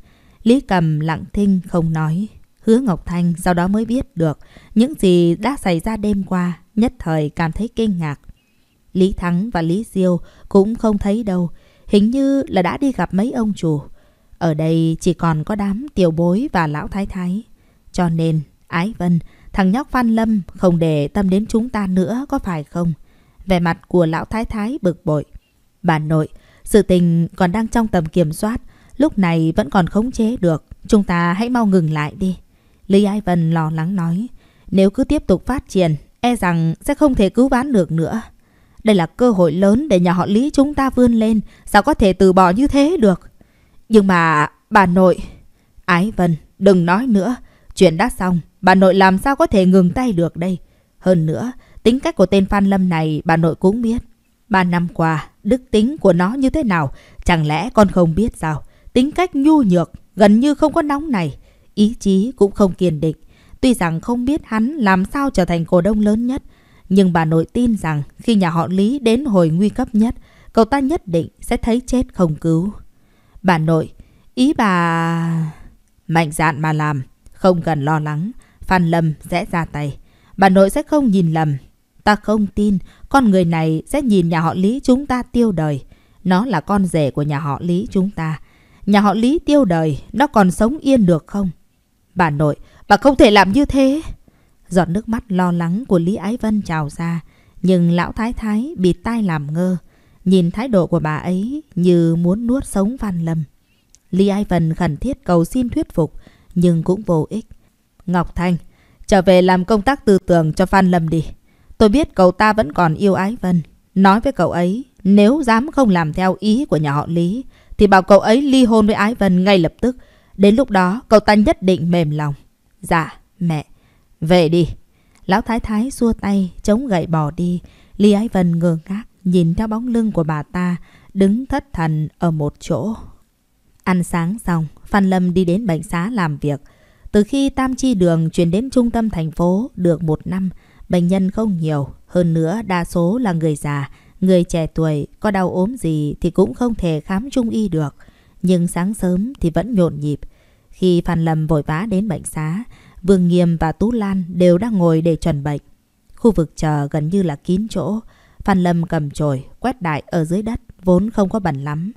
Lý Cầm lặng thinh không nói. Hứa Ngọc Thanh sau đó mới biết được những gì đã xảy ra đêm qua, nhất thời cảm thấy kinh ngạc. Lý Thắng và Lý Diêu cũng không thấy đâu, hình như là đã đi gặp mấy ông chủ. Ở đây chỉ còn có đám tiểu bối và lão thái thái. Cho nên, Ái Vân Thằng nhóc Phan Lâm không để tâm đến chúng ta nữa có phải không? Vẻ mặt của lão thái thái bực bội. Bà nội, sự tình còn đang trong tầm kiểm soát, lúc này vẫn còn khống chế được. Chúng ta hãy mau ngừng lại đi. Lý Ái Vân lo lắng nói. Nếu cứ tiếp tục phát triển, e rằng sẽ không thể cứu vãn được nữa. Đây là cơ hội lớn để nhà họ Lý chúng ta vươn lên. Sao có thể từ bỏ như thế được? Nhưng mà bà nội... Ái Vân, đừng nói nữa. Chuyện đã xong. Bà nội làm sao có thể ngừng tay được đây? Hơn nữa, tính cách của tên Phan Lâm này bà nội cũng biết. Ba năm qua, đức tính của nó như thế nào? Chẳng lẽ con không biết sao? Tính cách nhu nhược, gần như không có nóng này. Ý chí cũng không kiên định. Tuy rằng không biết hắn làm sao trở thành cổ đông lớn nhất, nhưng bà nội tin rằng khi nhà họ Lý đến hồi nguy cấp nhất, cậu ta nhất định sẽ thấy chết không cứu. Bà nội, ý bà... Mạnh dạn mà làm, không cần lo lắng. Phan Lâm sẽ ra tay. Bà nội sẽ không nhìn lầm. Ta không tin con người này sẽ nhìn nhà họ Lý chúng ta tiêu đời. Nó là con rể của nhà họ Lý chúng ta. Nhà họ Lý tiêu đời, nó còn sống yên được không? Bà nội, bà không thể làm như thế. Giọt nước mắt lo lắng của Lý Ái Vân trào ra. Nhưng lão thái thái bị tai làm ngơ. Nhìn thái độ của bà ấy như muốn nuốt sống Phan Lâm. Lý Ái Vân khẩn thiết cầu xin thuyết phục, nhưng cũng vô ích. Ngọc Thanh, trở về làm công tác tư tưởng cho Phan Lâm đi. Tôi biết cậu ta vẫn còn yêu Ái Vân. Nói với cậu ấy, nếu dám không làm theo ý của nhà họ Lý, thì bảo cậu ấy ly hôn với Ái Vân ngay lập tức. Đến lúc đó, cậu ta nhất định mềm lòng. Dạ, mẹ, về đi. Lão Thái Thái xua tay, chống gậy bỏ đi. Ly Ái Vân ngơ ngác, nhìn theo bóng lưng của bà ta, đứng thất thần ở một chỗ. Ăn sáng xong, Phan Lâm đi đến bệnh xá làm việc. Từ khi Tam Chi Đường chuyển đến trung tâm thành phố được một năm, bệnh nhân không nhiều, hơn nữa đa số là người già, người trẻ tuổi có đau ốm gì thì cũng không thể khám trung y được. Nhưng sáng sớm thì vẫn nhộn nhịp. Khi Phan Lâm vội vã đến bệnh xá, Vương Nghiêm và Tú Lan đều đang ngồi để chuẩn bệnh. Khu vực chờ gần như là kín chỗ. Phan Lâm cầm chổi quét đại ở dưới đất, vốn không có bẩn lắm.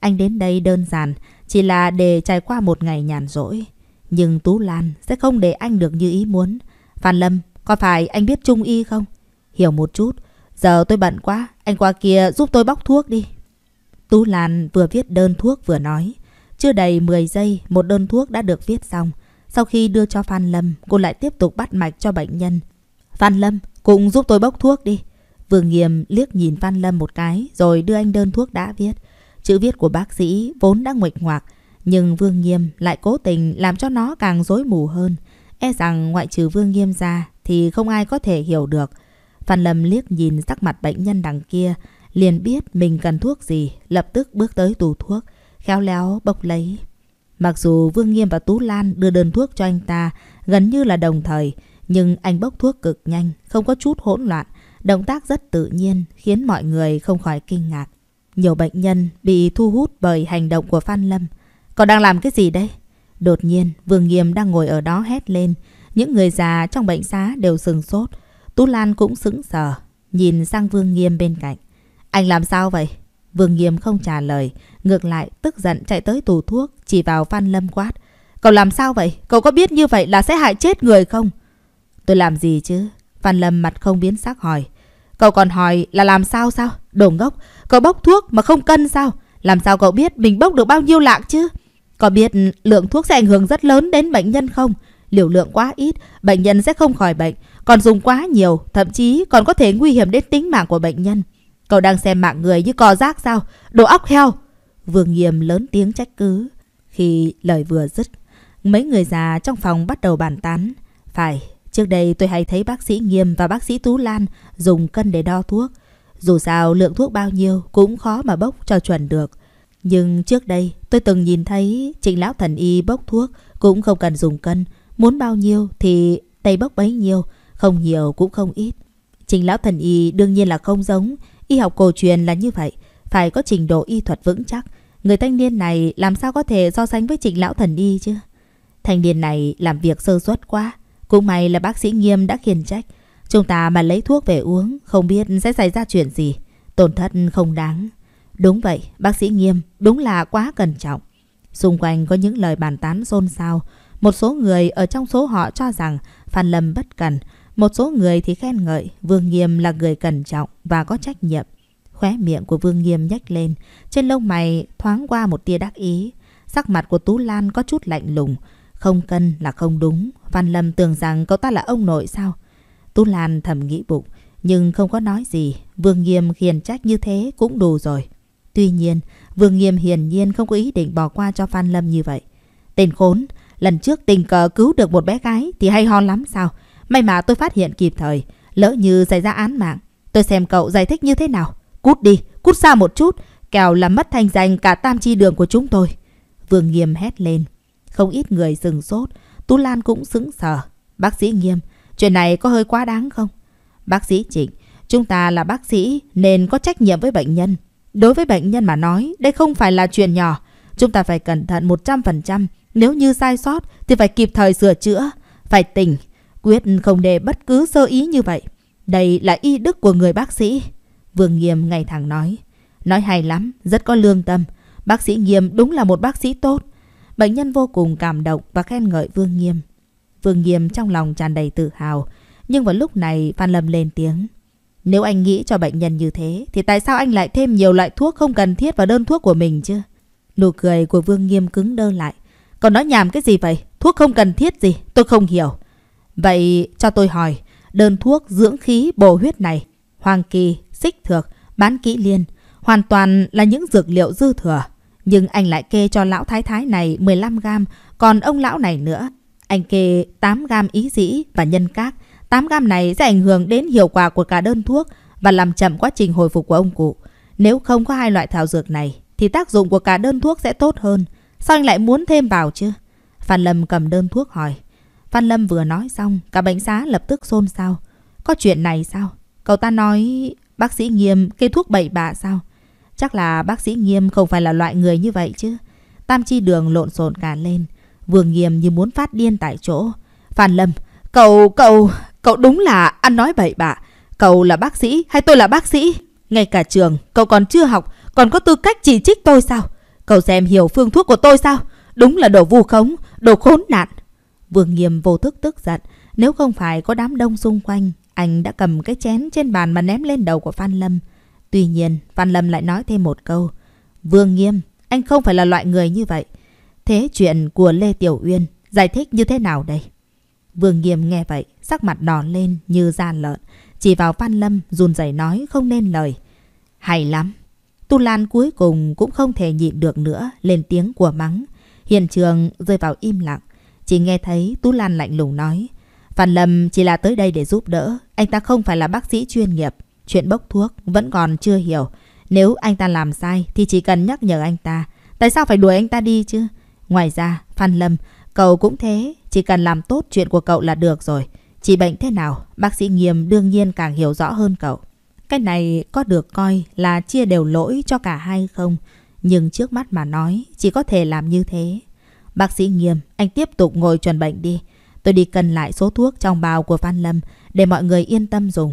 Anh đến đây đơn giản, chỉ là để trải qua một ngày nhàn rỗi. Nhưng Tú Lan sẽ không để anh được như ý muốn. Phan Lâm, có phải anh biết Trung Y không? Hiểu một chút. Giờ tôi bận quá, anh qua kia giúp tôi bóc thuốc đi. Tú Lan vừa viết đơn thuốc vừa nói. Chưa đầy 10 giây, một đơn thuốc đã được viết xong. Sau khi đưa cho Phan Lâm, cô lại tiếp tục bắt mạch cho bệnh nhân. Phan Lâm, cũng giúp tôi bốc thuốc đi. Vương Nghiêm liếc nhìn Phan Lâm một cái rồi đưa anh đơn thuốc đã viết. Chữ viết của bác sĩ vốn đã nguệch ngoạc, nhưng Vương Nghiêm lại cố tình làm cho nó càng rối mù hơn. E rằng ngoại trừ Vương Nghiêm ra thì không ai có thể hiểu được. Phan Lâm liếc nhìn sắc mặt bệnh nhân đằng kia, liền biết mình cần thuốc gì, lập tức bước tới tủ thuốc, khéo léo bốc lấy. Mặc dù Vương Nghiêm và Tú Lan đưa đơn thuốc cho anh ta gần như là đồng thời, nhưng anh bốc thuốc cực nhanh, không có chút hỗn loạn, động tác rất tự nhiên khiến mọi người không khỏi kinh ngạc. Nhiều bệnh nhân bị thu hút bởi hành động của Phan Lâm. Cậu đang làm cái gì đây? Đột nhiên, Vương Nghiêm đang ngồi ở đó hét lên. Những người già trong bệnh xá đều sừng sốt. Tú Lan cũng sững sờ, nhìn sang Vương Nghiêm bên cạnh. Anh làm sao vậy? Vương Nghiêm không trả lời, ngược lại tức giận chạy tới tủ thuốc, chỉ vào Phan Lâm quát. Cậu làm sao vậy? Cậu có biết như vậy là sẽ hại chết người không? Tôi làm gì chứ? Phan Lâm mặt không biến sắc hỏi. Cậu còn hỏi là làm sao sao? Đồ ngốc, cậu bốc thuốc mà không cân sao? Làm sao cậu biết mình bốc được bao nhiêu lạng chứ? Có biết lượng thuốc sẽ ảnh hưởng rất lớn đến bệnh nhân không? Liều lượng quá ít, bệnh nhân sẽ không khỏi bệnh. Còn dùng quá nhiều, thậm chí còn có thể nguy hiểm đến tính mạng của bệnh nhân. Cậu đang xem mạng người như cò rác sao? Đồ óc heo! Vương Nghiêm lớn tiếng trách cứ. Khi lời vừa dứt, mấy người già trong phòng bắt đầu bàn tán. Phải, trước đây tôi hay thấy bác sĩ Nghiêm và bác sĩ Tú Lan dùng cân để đo thuốc. Dù sao lượng thuốc bao nhiêu cũng khó mà bốc cho chuẩn được. Nhưng trước đây tôi từng nhìn thấy trịnh lão thần y bốc thuốc cũng không cần dùng cân. Muốn bao nhiêu thì tay bốc bấy nhiêu, không nhiều cũng không ít. Trình lão thần y đương nhiên là không giống, y học cổ truyền là như vậy, phải có trình độ y thuật vững chắc. Người thanh niên này làm sao có thể so sánh với trình lão thần y chứ? Thanh niên này làm việc sơ suất quá, cũng may là bác sĩ nghiêm đã khiển trách. Chúng ta mà lấy thuốc về uống, không biết sẽ xảy ra chuyện gì, tổn thất không đáng. Đúng vậy, bác sĩ Nghiêm đúng là quá cẩn trọng. Xung quanh có những lời bàn tán xôn xao. Một số người ở trong số họ cho rằng Phan Lâm bất cần. Một số người thì khen ngợi Vương Nghiêm là người cẩn trọng và có trách nhiệm. Khóe miệng của Vương Nghiêm nhếch lên. Trên lông mày thoáng qua một tia đắc ý. Sắc mặt của Tú Lan có chút lạnh lùng. Không cân là không đúng. Phan Lâm tưởng rằng cậu ta là ông nội sao? Tú Lan thầm nghĩ bụng. Nhưng không có nói gì. Vương Nghiêm khiển trách như thế cũng đủ rồi. Tuy nhiên, Vương Nghiêm hiển nhiên không có ý định bỏ qua cho Phan Lâm như vậy. Tên khốn, lần trước tình cờ cứu được một bé gái thì hay ho lắm sao? May mà tôi phát hiện kịp thời, lỡ như xảy ra án mạng. Tôi xem cậu giải thích như thế nào. Cút đi, cút xa một chút, kẻo làm mất thanh danh cả tam chi đường của chúng tôi. Vương Nghiêm hét lên. Không ít người dừng sốt, Tú Lan cũng sững sờ. Bác sĩ Nghiêm, chuyện này có hơi quá đáng không? Bác sĩ Trịnh, chúng ta là bác sĩ nên có trách nhiệm với bệnh nhân. Đối với bệnh nhân mà nói, đây không phải là chuyện nhỏ. Chúng ta phải cẩn thận 100%, nếu như sai sót thì phải kịp thời sửa chữa, phải tỉnh, quyết không để bất cứ sơ ý như vậy. Đây là y đức của người bác sĩ. Vương Nghiêm ngay thẳng nói. Nói hay lắm, rất có lương tâm. Bác sĩ Nghiêm đúng là một bác sĩ tốt. Bệnh nhân vô cùng cảm động và khen ngợi Vương Nghiêm. Vương Nghiêm trong lòng tràn đầy tự hào. Nhưng vào lúc này Phan Lâm lên tiếng. Nếu anh nghĩ cho bệnh nhân như thế thì tại sao anh lại thêm nhiều loại thuốc không cần thiết vào đơn thuốc của mình chứ? Nụ cười của Vương Nghiêm cứng đơ lại. Còn nói nhảm cái gì vậy? Thuốc không cần thiết gì? Tôi không hiểu. Vậy cho tôi hỏi, đơn thuốc dưỡng khí bổ huyết này, hoàng kỳ, xích thược, bán kỹ liên, hoàn toàn là những dược liệu dư thừa. Nhưng anh lại kê cho lão thái thái này 15 gram, còn ông lão này nữa. Anh kê 8 gram ý dĩ và nhân các, 8 gam này sẽ ảnh hưởng đến hiệu quả của cả đơn thuốc và làm chậm quá trình hồi phục của ông cụ. Nếu không có hai loại thảo dược này thì tác dụng của cả đơn thuốc sẽ tốt hơn. Sao anh lại muốn thêm vào chứ? Phan Lâm cầm đơn thuốc hỏi. Phan Lâm vừa nói xong, cả bệnh xá lập tức xôn xao. Có chuyện này sao? Cậu ta nói bác sĩ Nghiêm kê thuốc bậy bạ sao? Chắc là bác sĩ Nghiêm không phải là loại người như vậy chứ. Tam chi đường lộn xộn cả lên. Vừa Nghiêm như muốn phát điên tại chỗ. Phan Lâm, cậu, cậu... Cậu đúng là ăn nói bậy bạ. Cậu là bác sĩ hay tôi là bác sĩ? Ngay cả trường, cậu còn chưa học, còn có tư cách chỉ trích tôi sao? Cậu xem hiểu phương thuốc của tôi sao? Đúng là đồ vu khống, đồ khốn nạn. Vương Nghiêm vô thức tức giận. Nếu không phải có đám đông xung quanh, anh đã cầm cái chén trên bàn mà ném lên đầu của Phan Lâm. Tuy nhiên, Phan Lâm lại nói thêm một câu. Vương Nghiêm, anh không phải là loại người như vậy. Thế chuyện của Lê Tiểu Uyên giải thích như thế nào đây? Vương Nghiêm nghe vậy, sắc mặt đỏ lên như da lợn, chỉ vào phan Lâm run rẩy nói không nên lời. Hay lắm! Tu Lan cuối cùng cũng không thể nhịn được nữa, lên tiếng của mắng. Hiện trường rơi vào im lặng, chỉ nghe thấy Tu Lan lạnh lùng nói. phan Lâm chỉ là tới đây để giúp đỡ, anh ta không phải là bác sĩ chuyên nghiệp. Chuyện bốc thuốc vẫn còn chưa hiểu. Nếu anh ta làm sai thì chỉ cần nhắc nhở anh ta. Tại sao phải đuổi anh ta đi chứ? Ngoài ra, Phan Lâm Cậu cũng thế, chỉ cần làm tốt chuyện của cậu là được rồi. Chỉ bệnh thế nào, bác sĩ nghiêm đương nhiên càng hiểu rõ hơn cậu. Cái này có được coi là chia đều lỗi cho cả hai không? Nhưng trước mắt mà nói, chỉ có thể làm như thế. Bác sĩ nghiêm, anh tiếp tục ngồi chuẩn bệnh đi. Tôi đi cân lại số thuốc trong bào của Phan Lâm để mọi người yên tâm dùng.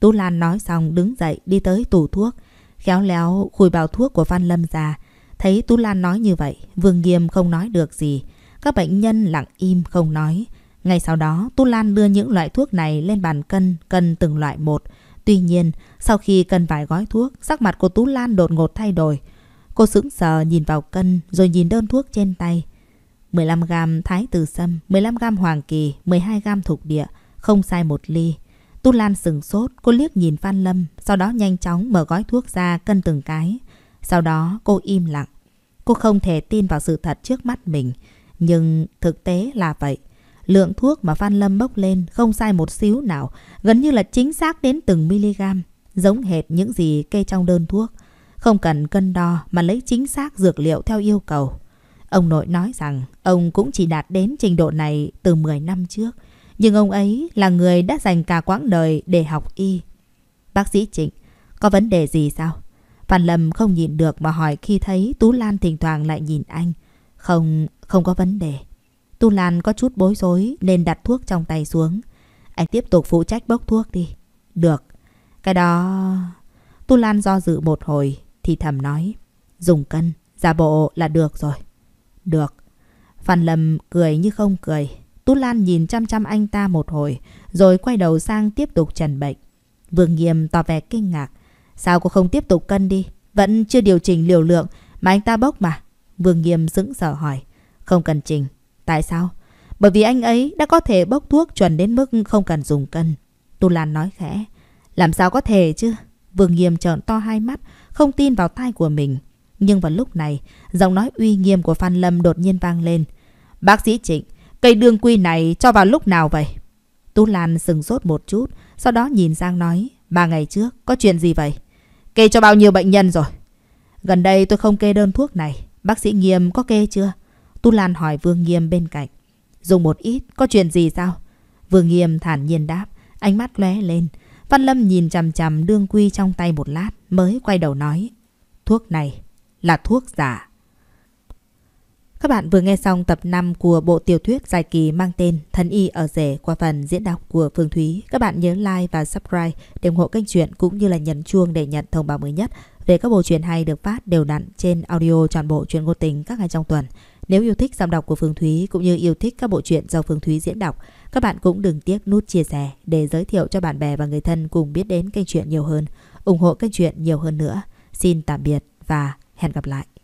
Tú Lan nói xong đứng dậy đi tới tủ thuốc. Khéo léo khui bào thuốc của Phan Lâm ra. Thấy Tú Lan nói như vậy, Vương Nghiêm không nói được gì. Các bệnh nhân lặng im không nói. Ngay sau đó, Tu Lan đưa những loại thuốc này lên bàn cân, cân từng loại một. Tuy nhiên, sau khi cân vài gói thuốc, sắc mặt của Tú Lan đột ngột thay đổi. Cô sững sờ nhìn vào cân rồi nhìn đơn thuốc trên tay. 15 gram thái tử sâm, 15 gram hoàng kỳ, 12 gram thục địa, không sai một ly. Tu Lan sừng sốt, cô liếc nhìn Phan Lâm, sau đó nhanh chóng mở gói thuốc ra cân từng cái. Sau đó cô im lặng. Cô không thể tin vào sự thật trước mắt mình. Nhưng thực tế là vậy. Lượng thuốc mà Phan Lâm bốc lên không sai một xíu nào, gần như là chính xác đến từng miligam, giống hệt những gì kê trong đơn thuốc. Không cần cân đo mà lấy chính xác dược liệu theo yêu cầu. Ông nội nói rằng ông cũng chỉ đạt đến trình độ này từ 10 năm trước. Nhưng ông ấy là người đã dành cả quãng đời để học y. Bác sĩ Trịnh, có vấn đề gì sao? Phan Lâm không nhìn được mà hỏi khi thấy Tú Lan thỉnh thoảng lại nhìn anh. Không, không có vấn đề. Tu Lan có chút bối rối nên đặt thuốc trong tay xuống. Anh tiếp tục phụ trách bốc thuốc đi. Được. Cái đó... Tu Lan do dự một hồi thì thầm nói. Dùng cân, giả bộ là được rồi. Được. Phan Lâm cười như không cười. Tu Lan nhìn chăm chăm anh ta một hồi rồi quay đầu sang tiếp tục trần bệnh. Vương Nghiêm tỏ vẻ kinh ngạc. Sao cô không tiếp tục cân đi? Vẫn chưa điều chỉnh liều lượng mà anh ta bốc mà. Vương Nghiêm sững sờ hỏi. Không cần trình. Tại sao? Bởi vì anh ấy đã có thể bốc thuốc chuẩn đến mức không cần dùng cân. Tu Lan nói khẽ. Làm sao có thể chứ? Vương Nghiêm trợn to hai mắt, không tin vào tai của mình. Nhưng vào lúc này, giọng nói uy nghiêm của Phan Lâm đột nhiên vang lên. Bác sĩ Trịnh, cây đương quy này cho vào lúc nào vậy? Tu Lan sừng sốt một chút, sau đó nhìn sang nói. Ba ngày trước, có chuyện gì vậy? Kê cho bao nhiêu bệnh nhân rồi? Gần đây tôi không kê đơn thuốc này. Bác sĩ Nghiêm có kê chưa? Tu Lan hỏi Vương Nghiêm bên cạnh. Dùng một ít, có chuyện gì sao? Vương Nghiêm thản nhiên đáp, ánh mắt lóe lên. Văn Lâm nhìn chằm chằm đương quy trong tay một lát, mới quay đầu nói. Thuốc này là thuốc giả. Các bạn vừa nghe xong tập 5 của bộ tiểu thuyết dài kỳ mang tên Thần Y ở rể qua phần diễn đọc của Phương Thúy. Các bạn nhớ like và subscribe để ủng hộ kênh truyện cũng như là nhấn chuông để nhận thông báo mới nhất về các bộ truyện hay được phát đều đặn trên audio toàn bộ truyện ngôn tình các ngày trong tuần. Nếu yêu thích giọng đọc của Phương Thúy cũng như yêu thích các bộ truyện do Phương Thúy diễn đọc, các bạn cũng đừng tiếc nút chia sẻ để giới thiệu cho bạn bè và người thân cùng biết đến kênh truyện nhiều hơn, ủng hộ kênh truyện nhiều hơn nữa. Xin tạm biệt và hẹn gặp lại.